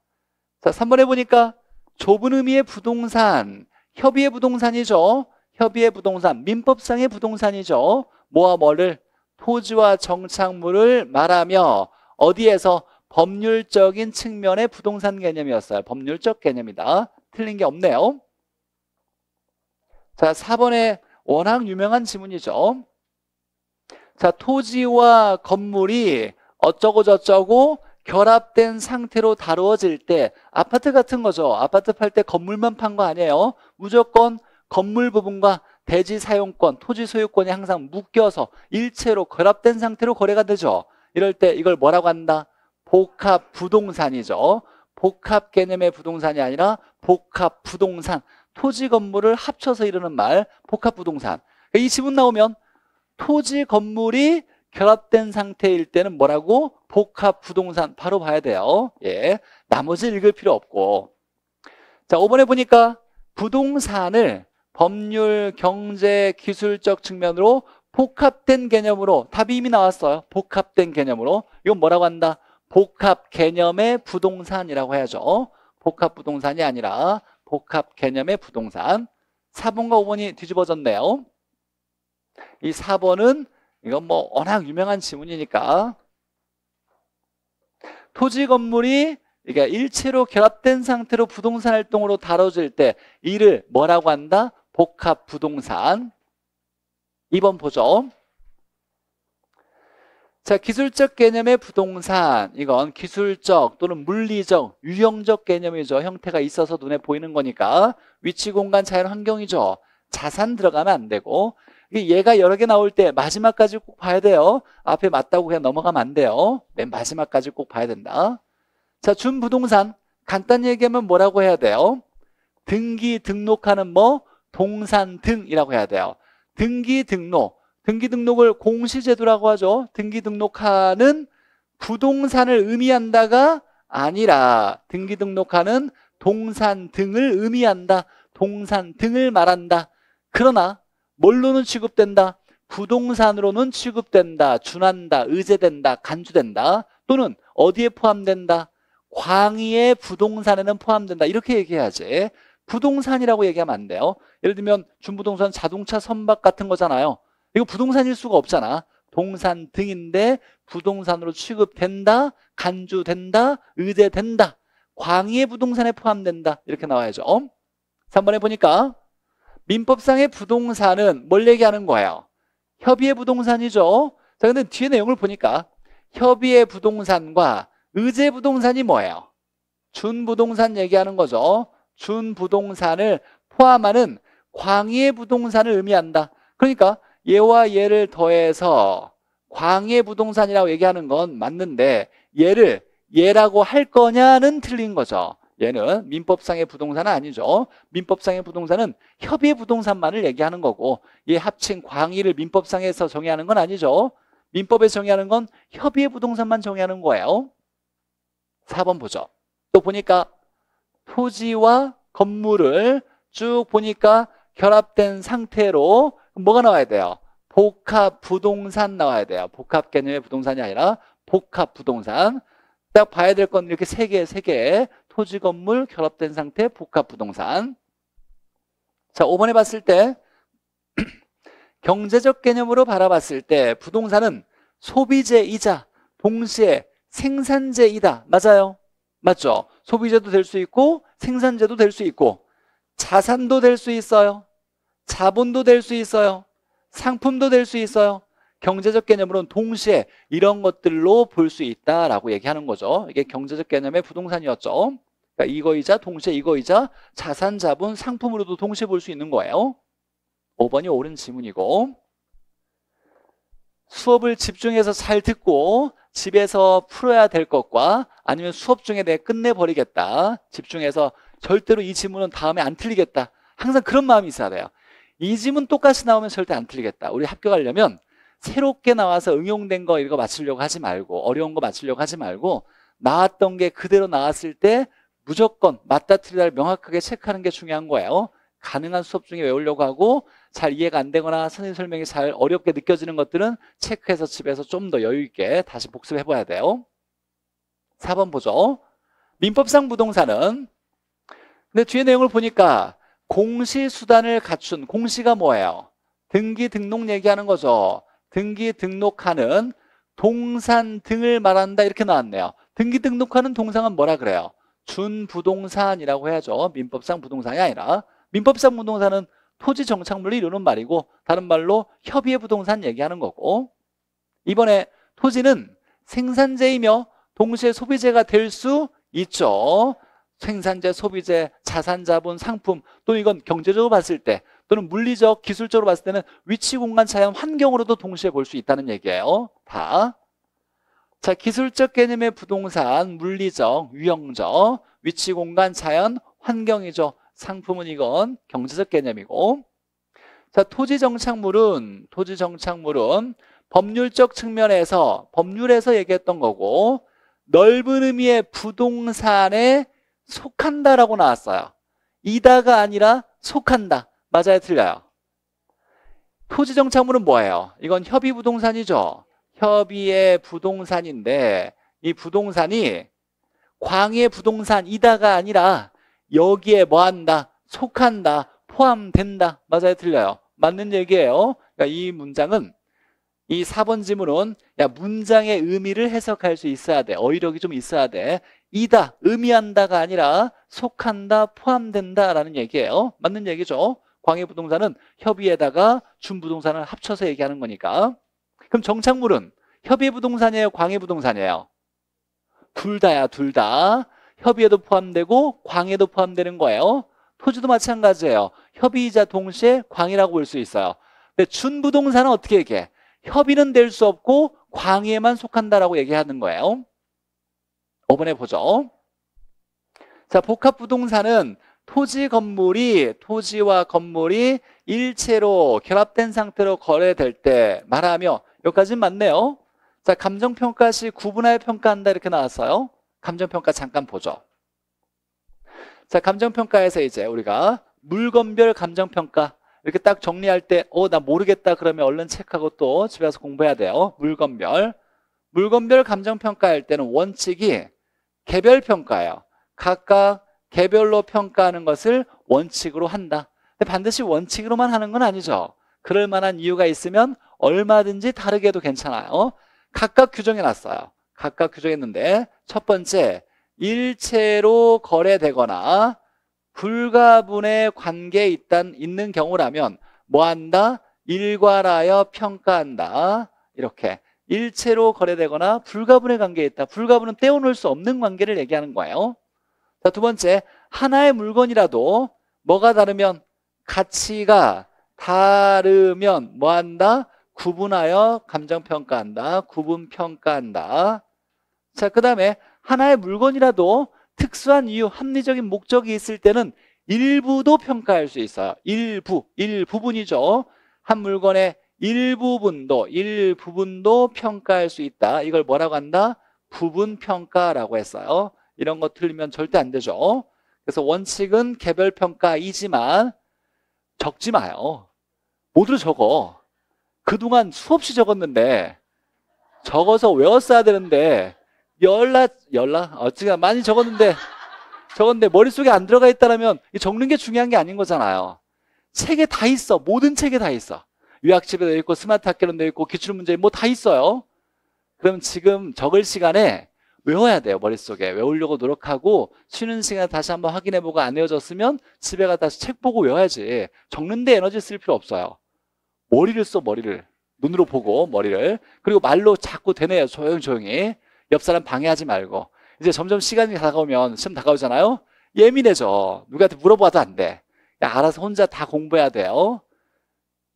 A: 자, 3번에 보니까 좁은 의미의 부동산, 협의의 부동산이죠. 협의의 부동산, 민법상의 부동산이죠. 뭐와 뭐를? 토지와 정착물을 말하며 어디에서 법률적인 측면의 부동산 개념이었어요. 법률적 개념이다. 틀린 게 없네요. 자, 4번에 워낙 유명한 지문이죠. 자, 토지와 건물이 어쩌고저쩌고 결합된 상태로 다루어질 때 아파트 같은 거죠. 아파트 팔 때 건물만 판 거 아니에요. 무조건 건물 부분과 대지 사용권, 토지 소유권이 항상 묶여서 일체로 결합된 상태로 거래가 되죠. 이럴 때 이걸 뭐라고 한다? 복합 부동산이죠. 복합 개념의 부동산이 아니라 복합 부동산. 토지 건물을 합쳐서 이르는말 복합부동산 그러니까 이 지문 나오면 토지 건물이 결합된 상태일 때는 뭐라고? 복합부동산 바로 봐야 돼요 예, 나머지 읽을 필요 없고 자 5번에 보니까 부동산을 법률, 경제, 기술적 측면으로 복합된 개념으로 답이 이미 나왔어요 복합된 개념으로 이건 뭐라고 한다? 복합 개념의 부동산이라고 해야죠 복합 부동산이 아니라 복합 개념의 부동산 4번과 5번이 뒤집어졌네요 이 4번은 이건 뭐 워낙 유명한 지문이니까 토지 건물이 그러니까 일체로 결합된 상태로 부동산 활동으로 다뤄질 때 이를 뭐라고 한다? 복합 부동산 2번 보죠 자, 기술적 개념의 부동산. 이건 기술적 또는 물리적, 유형적 개념이죠. 형태가 있어서 눈에 보이는 거니까. 위치, 공간, 자연, 환경이죠. 자산 들어가면 안 되고. 얘가 여러 개 나올 때 마지막까지 꼭 봐야 돼요. 앞에 맞다고 그냥 넘어가면 안 돼요. 맨 마지막까지 꼭 봐야 된다. 자, 준부동산. 간단히 얘기하면 뭐라고 해야 돼요? 등기 등록하는 뭐? 동산 등이라고 해야 돼요. 등기 등록. 등기 등록을 공시제도라고 하죠. 등기 등록하는 부동산을 의미한다가 아니라 등기 등록하는 동산 등을 의미한다. 동산 등을 말한다. 그러나 뭘로는 취급된다? 부동산으로는 취급된다. 준한다. 의제된다. 간주된다. 또는 어디에 포함된다? 광의의 부동산에는 포함된다. 이렇게 얘기해야지. 부동산이라고 얘기하면 안 돼요. 예를 들면 준부동산 자동차 선박 같은 거잖아요. 이거 부동산일 수가 없잖아. 동산 등인데 부동산으로 취급된다, 간주된다, 의제된다, 광의의 부동산에 포함된다 이렇게 나와야죠. 3번에 보니까 민법상의 부동산은 뭘 얘기하는 거예요? 협의의 부동산이죠. 자, 근데 뒤에 내용을 보니까 협의의 부동산과 의제 부동산이 뭐예요? 준부동산 얘기하는 거죠. 준부동산을 포함하는 광의의 부동산을 의미한다. 그러니까 예와 예를 더해서 광해 부동산이라고 얘기하는 건 맞는데 예를 예라고 할 거냐는 틀린 거죠. 얘는 민법상의 부동산은 아니죠. 민법상의 부동산은 협의 부동산만을 얘기하는 거고 얘 합친 광의를 민법상에서 정의하는 건 아니죠. 민법에 정의하는 건 협의의 부동산만 정의하는 거예요. 4번 보죠. 또 보니까 토지와 건물을 쭉 보니까 결합된 상태로 뭐가 나와야 돼요? 복합 부동산 나와야 돼요. 복합 개념의 부동산이 아니라 복합 부동산. 딱 봐야 될 건 이렇게 세 개, 세 개. 토지 건물 결합된 상태 복합 부동산. 자, 5번에 봤을 때 경제적 개념으로 바라봤을 때 부동산은 소비재이자 동시에 생산재이다. 맞아요. 맞죠? 소비재도 될 수 있고 생산재도 될 수 있고 자산도 될 수 있어요. 자본도 될 수 있어요. 상품도 될 수 있어요. 경제적 개념으로는 동시에 이런 것들로 볼 수 있다라고 얘기하는 거죠. 이게 경제적 개념의 부동산이었죠. 그러니까 이거이자 동시에 이거이자 자산, 자본, 상품으로도 동시에 볼 수 있는 거예요. 5번이 옳은 지문이고 수업을 집중해서 잘 듣고 집에서 풀어야 될 것과 아니면 수업 중에 내 끝내버리겠다. 집중해서 절대로 이 지문은 다음에 안 틀리겠다. 항상 그런 마음이 있어야 돼요. 이 지문 똑같이 나오면 절대 안 틀리겠다. 우리 합격하려면 새롭게 나와서 응용된 거 이거 맞추려고 하지 말고 어려운 거 맞추려고 하지 말고 나왔던 게 그대로 나왔을 때 무조건 맞다 틀리다를 명확하게 체크하는 게 중요한 거예요. 가능한 수업 중에 외우려고 하고 잘 이해가 안 되거나 선생님 설명이 잘 어렵게 느껴지는 것들은 체크해서 집에서 좀 더 여유 있게 다시 복습해 봐야 돼요. 4번 보죠. 민법상 부동산은 근데 뒤에 내용을 보니까 공시수단을 갖춘 공시가 뭐예요? 등기 등록 얘기하는 거죠. 등기 등록하는 동산 등을 말한다 이렇게 나왔네요. 등기 등록하는 동산은 뭐라 그래요? 준부동산이라고 해야죠. 민법상 부동산이 아니라 민법상 부동산은 토지 정착물을 이루는 말이고 다른 말로 협의의 부동산 얘기하는 거고 이번에 토지는 생산재이며 동시에 소비재가 될 수 있죠. 생산재, 소비재, 자산, 자본, 상품 또는 이건 경제적으로 봤을 때 또는 물리적, 기술적으로 봤을 때는 위치, 공간, 자연, 환경으로도 동시에 볼 수 있다는 얘기예요. 다. 자, 기술적 개념의 부동산, 물리적, 유형적, 위치, 공간, 자연, 환경이죠. 상품은 이건 경제적 개념이고. 자, 토지 정착물은 토지 정착물은 법률적 측면에서 법률에서 얘기했던 거고 넓은 의미의 부동산의 속한다라고 나왔어요. 이다가 아니라 속한다. 맞아요, 틀려요? 토지정착물은 뭐예요? 이건 협의 부동산이죠. 협의의 부동산인데 이 부동산이 광해 부동산이다가 아니라 여기에 뭐한다? 속한다. 포함된다. 맞아요? 틀려요? 맞는 얘기예요. 그러니까 이 문장은 이 4번 지문은 야 문장의 의미를 해석할 수 있어야 돼. 어휘력이 좀 있어야 돼. 이다, 의미한다가 아니라 속한다, 포함된다라는 얘기예요. 맞는 얘기죠. 광해부동산은 협의에다가 준부동산을 합쳐서 얘기하는 거니까. 그럼 정착물은 협의부동산이에요, 광해부동산이에요? 둘 다야, 둘 다. 협의에도 포함되고 광해도 포함되는 거예요. 토지도 마찬가지예요. 협의이자 동시에 광이라고 볼 수 있어요. 근데 준부동산은 어떻게 얘기해? 협의는 될 수 없고 광해만 에 속한다라고 얘기하는 거예요. 5번에 보죠. 자, 복합부동산은 토지 건물이 토지와 건물이 일체로 결합된 상태로 거래될 때 말하며 여기까지는 맞네요. 자, 감정평가 시 구분하여 평가한다 이렇게 나왔어요. 감정평가 잠깐 보죠. 자, 감정평가에서 이제 우리가 물건별 감정평가 이렇게 딱 정리할 때 어, 나 모르겠다 그러면 얼른 체크하고 또 집에 와서 공부해야 돼요. 물건별. 물건별 감정평가할 때는 원칙이 개별 평가예요. 각각 개별로 평가하는 것을 원칙으로 한다. 근데 반드시 원칙으로만 하는 건 아니죠. 그럴 만한 이유가 있으면 얼마든지 다르게 해도 괜찮아요. 어? 각각 규정해 놨어요. 각각 규정했는데 첫 번째 일체로 거래되거나 불가분의 관계에 있단, 있는 경우라면 뭐 한다? 일괄하여 평가한다. 이렇게 일체로 거래되거나 불가분의 관계에 있다. 불가분은 떼어놓을 수 없는 관계를 얘기하는 거예요. 자, 두 번째, 하나의 물건이라도 뭐가 다르면 가치가 다르면 뭐 한다? 구분하여 감정평가한다. 구분평가한다. 자, 그 다음에 하나의 물건이라도 특수한 이유, 합리적인 목적이 있을 때는 일부도 평가할 수 있어요. 일부, 일부분이죠. 한 물건의 일부분도 일부분도 평가할 수 있다. 이걸 뭐라고 한다? 부분 평가라고 했어요. 이런 거 틀리면 절대 안 되죠. 그래서 원칙은 개별 평가이지만 적지 마요. 모두 적어. 그동안 수없이 적었는데 적어서 외웠어야 되는데 열라 열라 어찌나 많이 적었는데 적었는데 머릿속에 안 들어가 있다라면 적는 게 중요한 게 아닌 거잖아요. 책에 다 있어. 모든 책에 다 있어. 유학치료도 있고 스마트 학교론도 있고 기출문제 뭐 다 있어요. 그럼 지금 적을 시간에 외워야 돼요 머릿속에 외우려고 노력하고 쉬는 시간에 다시 한번 확인해보고 안 외워졌으면 집에 가 다시 책 보고 외워야지 적는데 에너지 쓸 필요 없어요 머리를 써 머리를 눈으로 보고 머리를 그리고 말로 자꾸 되네요 조용조용히 옆 사람 방해하지 말고 이제 점점 시간이 다가오면 시험 다가오잖아요 예민해져 누구한테 물어봐도 안 돼 알아서 혼자 다 공부해야 돼요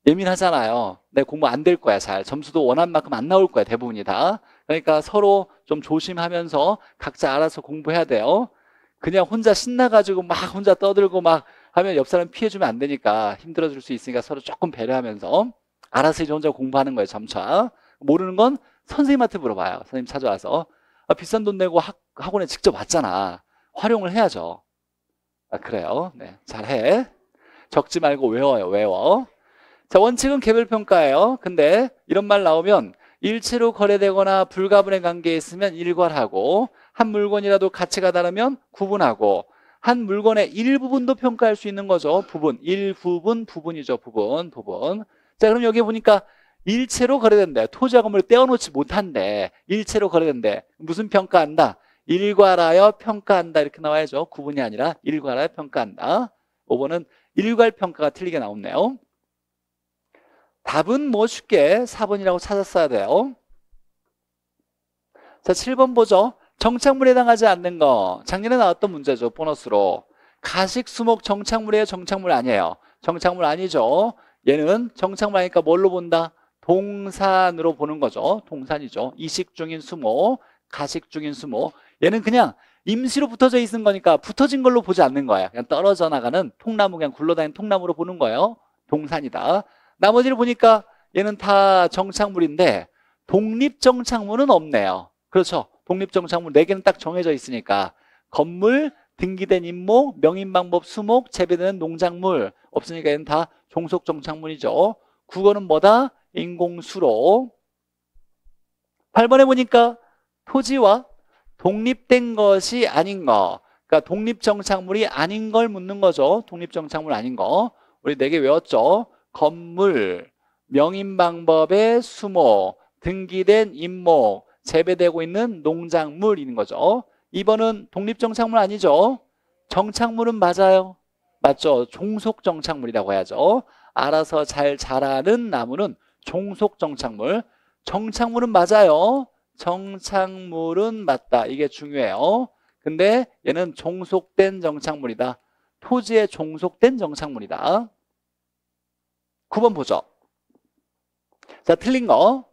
A: 예민하잖아요. 내 공부 안 될 거야, 잘. 점수도 원한 만큼 안 나올 거야, 대부분이 다. 그러니까 서로 좀 조심하면서 각자 알아서 공부해야 돼요. 그냥 혼자 신나가지고 막 혼자 떠들고 막 하면 옆 사람 피해주면 안 되니까 힘들어질 수 있으니까 서로 조금 배려하면서 알아서 이제 혼자 공부하는 거예요, 점차. 모르는 건 선생님한테 물어봐요. 선생님 찾아와서. 아, 비싼 돈 내고 학, 학원에 직접 왔잖아. 활용을 해야죠. 아, 그래요. 네. 잘해. 적지 말고 외워요, 외워. 자, 원칙은 개별평가예요. 근데 이런 말 나오면 일체로 거래되거나 불가분의 관계에 있으면 일괄하고 한 물건이라도 가치가 다르면 구분하고 한 물건의 일부분도 평가할 수 있는 거죠. 부분, 일부분, 부분이죠. 부분, 부분. 자, 그럼 여기 보니까 일체로 거래된대. 토지와 건을 떼어놓지 못한대. 일체로 거래된대. 무슨 평가한다? 일괄하여 평가한다. 이렇게 나와야죠. 구분이 아니라 일괄하여 평가한다. 5번은 일괄 평가가 틀리게 나오네요. 답은 뭐 쉽게 4번이라고 찾았어야 돼요. 자, 7번 보죠. 정착물에 해당하지 않는 거. 작년에 나왔던 문제죠. 보너스로. 가식, 수목, 정착물이에요? 정착물 아니에요? 정착물 아니죠. 얘는 정착물 아니까 뭘로 본다? 동산으로 보는 거죠. 동산이죠. 이식 중인 수목, 가식 중인 수목. 얘는 그냥 임시로 붙어져 있는 거니까 붙어진 걸로 보지 않는 거예요. 그냥 떨어져 나가는 통나무, 그냥 굴러다니는 통나무로 보는 거예요. 동산이다. 나머지를 보니까 얘는 다 정착물인데 독립정착물은 없네요. 그렇죠. 독립정착물 4개는 딱 정해져 있으니까 건물, 등기된 임목, 명인방법, 수목, 재배되는 농작물 없으니까 얘는 다 종속정착물이죠. 국어는 뭐다? 인공수로 8번에 보니까 토지와 독립된 것이 아닌 거 그러니까 독립정착물이 아닌 걸 묻는 거죠. 독립정착물 아닌 거 우리 4개 외웠죠. 건물, 명인 방법의 수모 등기된 임목, 재배되고 있는 농작물인 거죠. 2번은 독립정착물 아니죠? 정착물은 맞아요. 맞죠? 종속정착물이라고 해야죠. 알아서 잘 자라는 나무는 종속정착물. 정착물은 맞아요. 정착물은 맞다. 이게 중요해요. 근데 얘는 종속된 정착물이다. 토지에 종속된 정착물이다. 9번 보죠. 자, 틀린 거.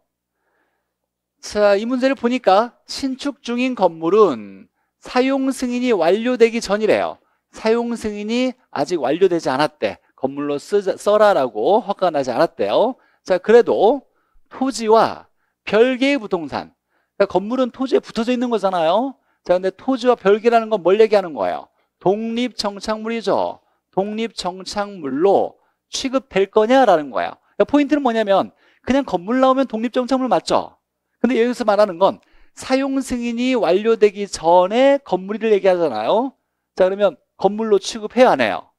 A: 자, 이 문제를 보니까 신축 중인 건물은 사용 승인이 완료되기 전이래요. 사용 승인이 아직 완료되지 않았대. 건물로 쓰자, 써라라고 허가 나지 않았대요. 자, 그래도 토지와 별개의 부동산. 그러니까 건물은 토지에 붙어져 있는 거잖아요. 자, 근데 토지와 별개라는 건 뭘 얘기하는 거예요? 독립 정착물이죠. 독립 정착물로 취급될 거냐라는 거예요. 그러니까 포인트는 뭐냐면 그냥 건물 나오면 독립정착물 맞죠? 근데 여기서 말하는 건 사용 승인이 완료되기 전에 건물을 얘기하잖아요. 자 그러면 건물로 취급해야 안 해요?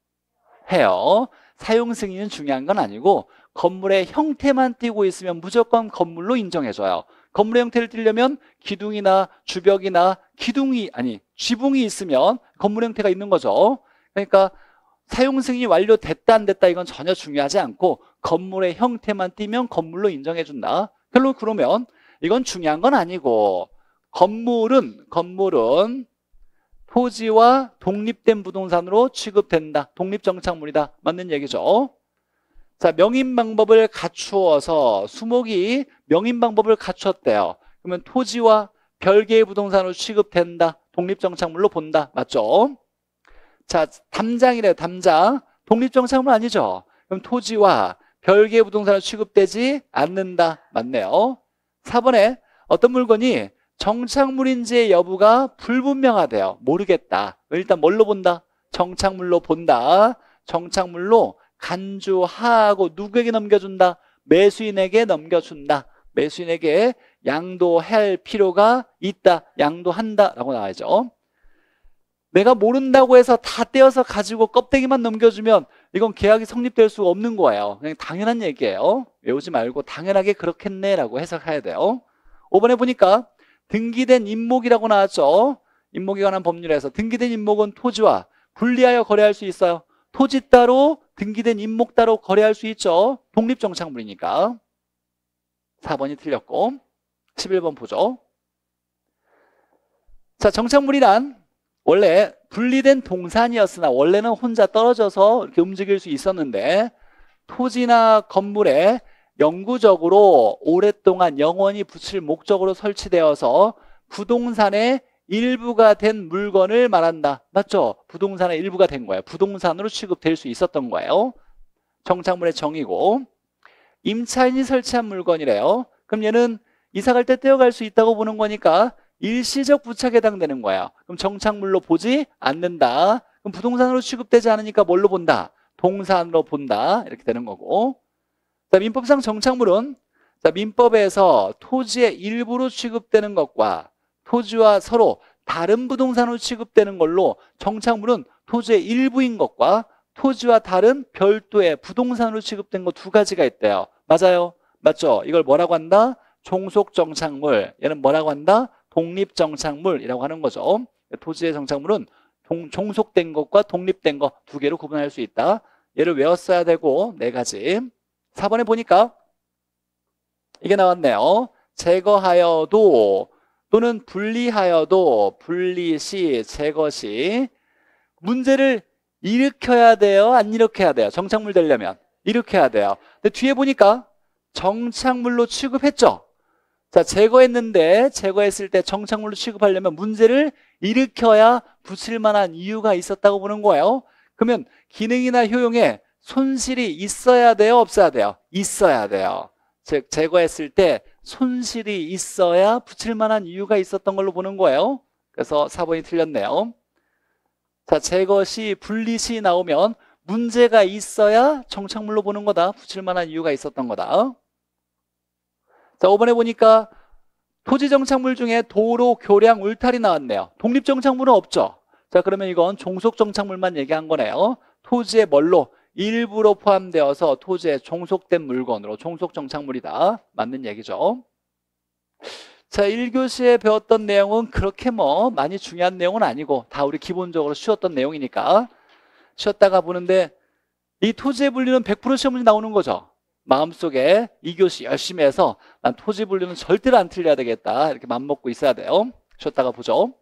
A: 해요. 사용 승인은 중요한 건 아니고 건물의 형태만 띄고 있으면 무조건 건물로 인정해줘요. 건물의 형태를 띄려면 기둥이나 주벽이나 기둥이 아니 지붕이 있으면 건물 형태가 있는 거죠. 그러니까 사용 승인이 완료됐다 안 됐다 이건 전혀 중요하지 않고 건물의 형태만 띄면 건물로 인정해준다. 결론 그러면 이건 중요한 건 아니고 건물은 건물은 토지와 독립된 부동산으로 취급된다. 독립정착물이다. 맞는 얘기죠. 자, 명인 방법을 갖추어서 수목이 명인 방법을 갖추었대요. 그러면 토지와 별개의 부동산으로 취급된다. 독립정착물로 본다. 맞죠? 자, 담장이래요, 담장. 독립정착물 아니죠? 그럼 토지와 별개의 부동산으 취급되지 않는다. 맞네요. 4번에 어떤 물건이 정착물인지의 여부가 불분명하대요. 모르겠다. 일단 뭘로 본다? 정착물로 본다. 정착물로 간주하고 누구에게 넘겨준다? 매수인에게 넘겨준다. 매수인에게 양도할 필요가 있다. 양도한다. 라고 나와야죠. 내가 모른다고 해서 다 떼어서 가지고 껍데기만 넘겨주면 이건 계약이 성립될 수가 없는 거예요. 그냥 당연한 얘기예요. 외우지 말고 당연하게 그렇겠네라고 해석해야 돼요. 5번에 보니까 등기된 임목이라고 나왔죠. 임목에 관한 법률에서 등기된 임목은 토지와 분리하여 거래할 수 있어요. 토지 따로 등기된 임목 따로 거래할 수 있죠. 독립정착물이니까. 4번이 틀렸고 11번 보죠. 자, 정착물이란 원래 분리된 동산이었으나 원래는 혼자 떨어져서 이렇게 움직일 수 있었는데 토지나 건물에 영구적으로 오랫동안 영원히 붙일 목적으로 설치되어서 부동산의 일부가 된 물건을 말한다. 맞죠? 부동산의 일부가 된 거예요. 부동산으로 취급될 수 있었던 거예요. 정착물의 정이고 임차인이 설치한 물건이래요. 그럼 얘는 이사 갈 때 떼어갈 수 있다고 보는 거니까 일시적 부착에 해당되는 거야. 그럼 정착물로 보지 않는다. 그럼 부동산으로 취급되지 않으니까 뭘로 본다? 동산으로 본다. 이렇게 되는 거고. 자, 민법상 정착물은 자, 민법에서 토지의 일부로 취급되는 것과 토지와 서로 다른 부동산으로 취급되는 걸로 정착물은 토지의 일부인 것과 토지와 다른 별도의 부동산으로 취급된 거 두 가지가 있대요. 맞아요? 맞죠? 이걸 뭐라고 한다? 종속정착물. 얘는 뭐라고 한다? 독립정착물이라고 하는 거죠. 토지의 정착물은 종, 속된 것과 독립된 것 두 개로 구분할 수 있다. 얘를 외웠어야 되고 네 가지. 4번에 보니까 이게 나왔네요. 제거하여도 또는 분리하여도 분리시 제거시 문제를 일으켜야 돼요? 안 일으켜야 돼요? 정착물 되려면 일으켜야 돼요. 근데 뒤에 보니까 정착물로 취급했죠? 자, 제거했는데 제거했을 때 정착물로 취급하려면 문제를 일으켜야 붙일 만한 이유가 있었다고 보는 거예요. 그러면 기능이나 효용에 손실이 있어야 돼요, 없어야 돼요? 있어야 돼요. 즉 제거했을 때 손실이 있어야 붙일 만한 이유가 있었던 걸로 보는 거예요. 그래서 4번이 틀렸네요. 자, 제거 시 분리 시 나오면 문제가 있어야 정착물로 보는 거다. 붙일 만한 이유가 있었던 거다. 자, 5번에 보니까 토지정착물 중에 도로, 교량, 울타리 나왔네요. 독립정착물은 없죠. 자, 그러면 이건 종속정착물만 얘기한 거네요. 토지의 뭘로 일부로 포함되어서 토지에 종속된 물건으로 종속정착물이다. 맞는 얘기죠. 자, 1교시에 배웠던 내용은 그렇게 뭐 많이 중요한 내용은 아니고 다 우리 기본적으로 쉬었던 내용이니까 쉬었다가 보는데 이 토지의 분류는 100% 시험문제 나오는 거죠. 마음속에 이교시 열심히 해서 난 토지 분류는 절대로 안 틀려야 되겠다 이렇게 맘먹고 있어야 돼요 쉬었다가 보죠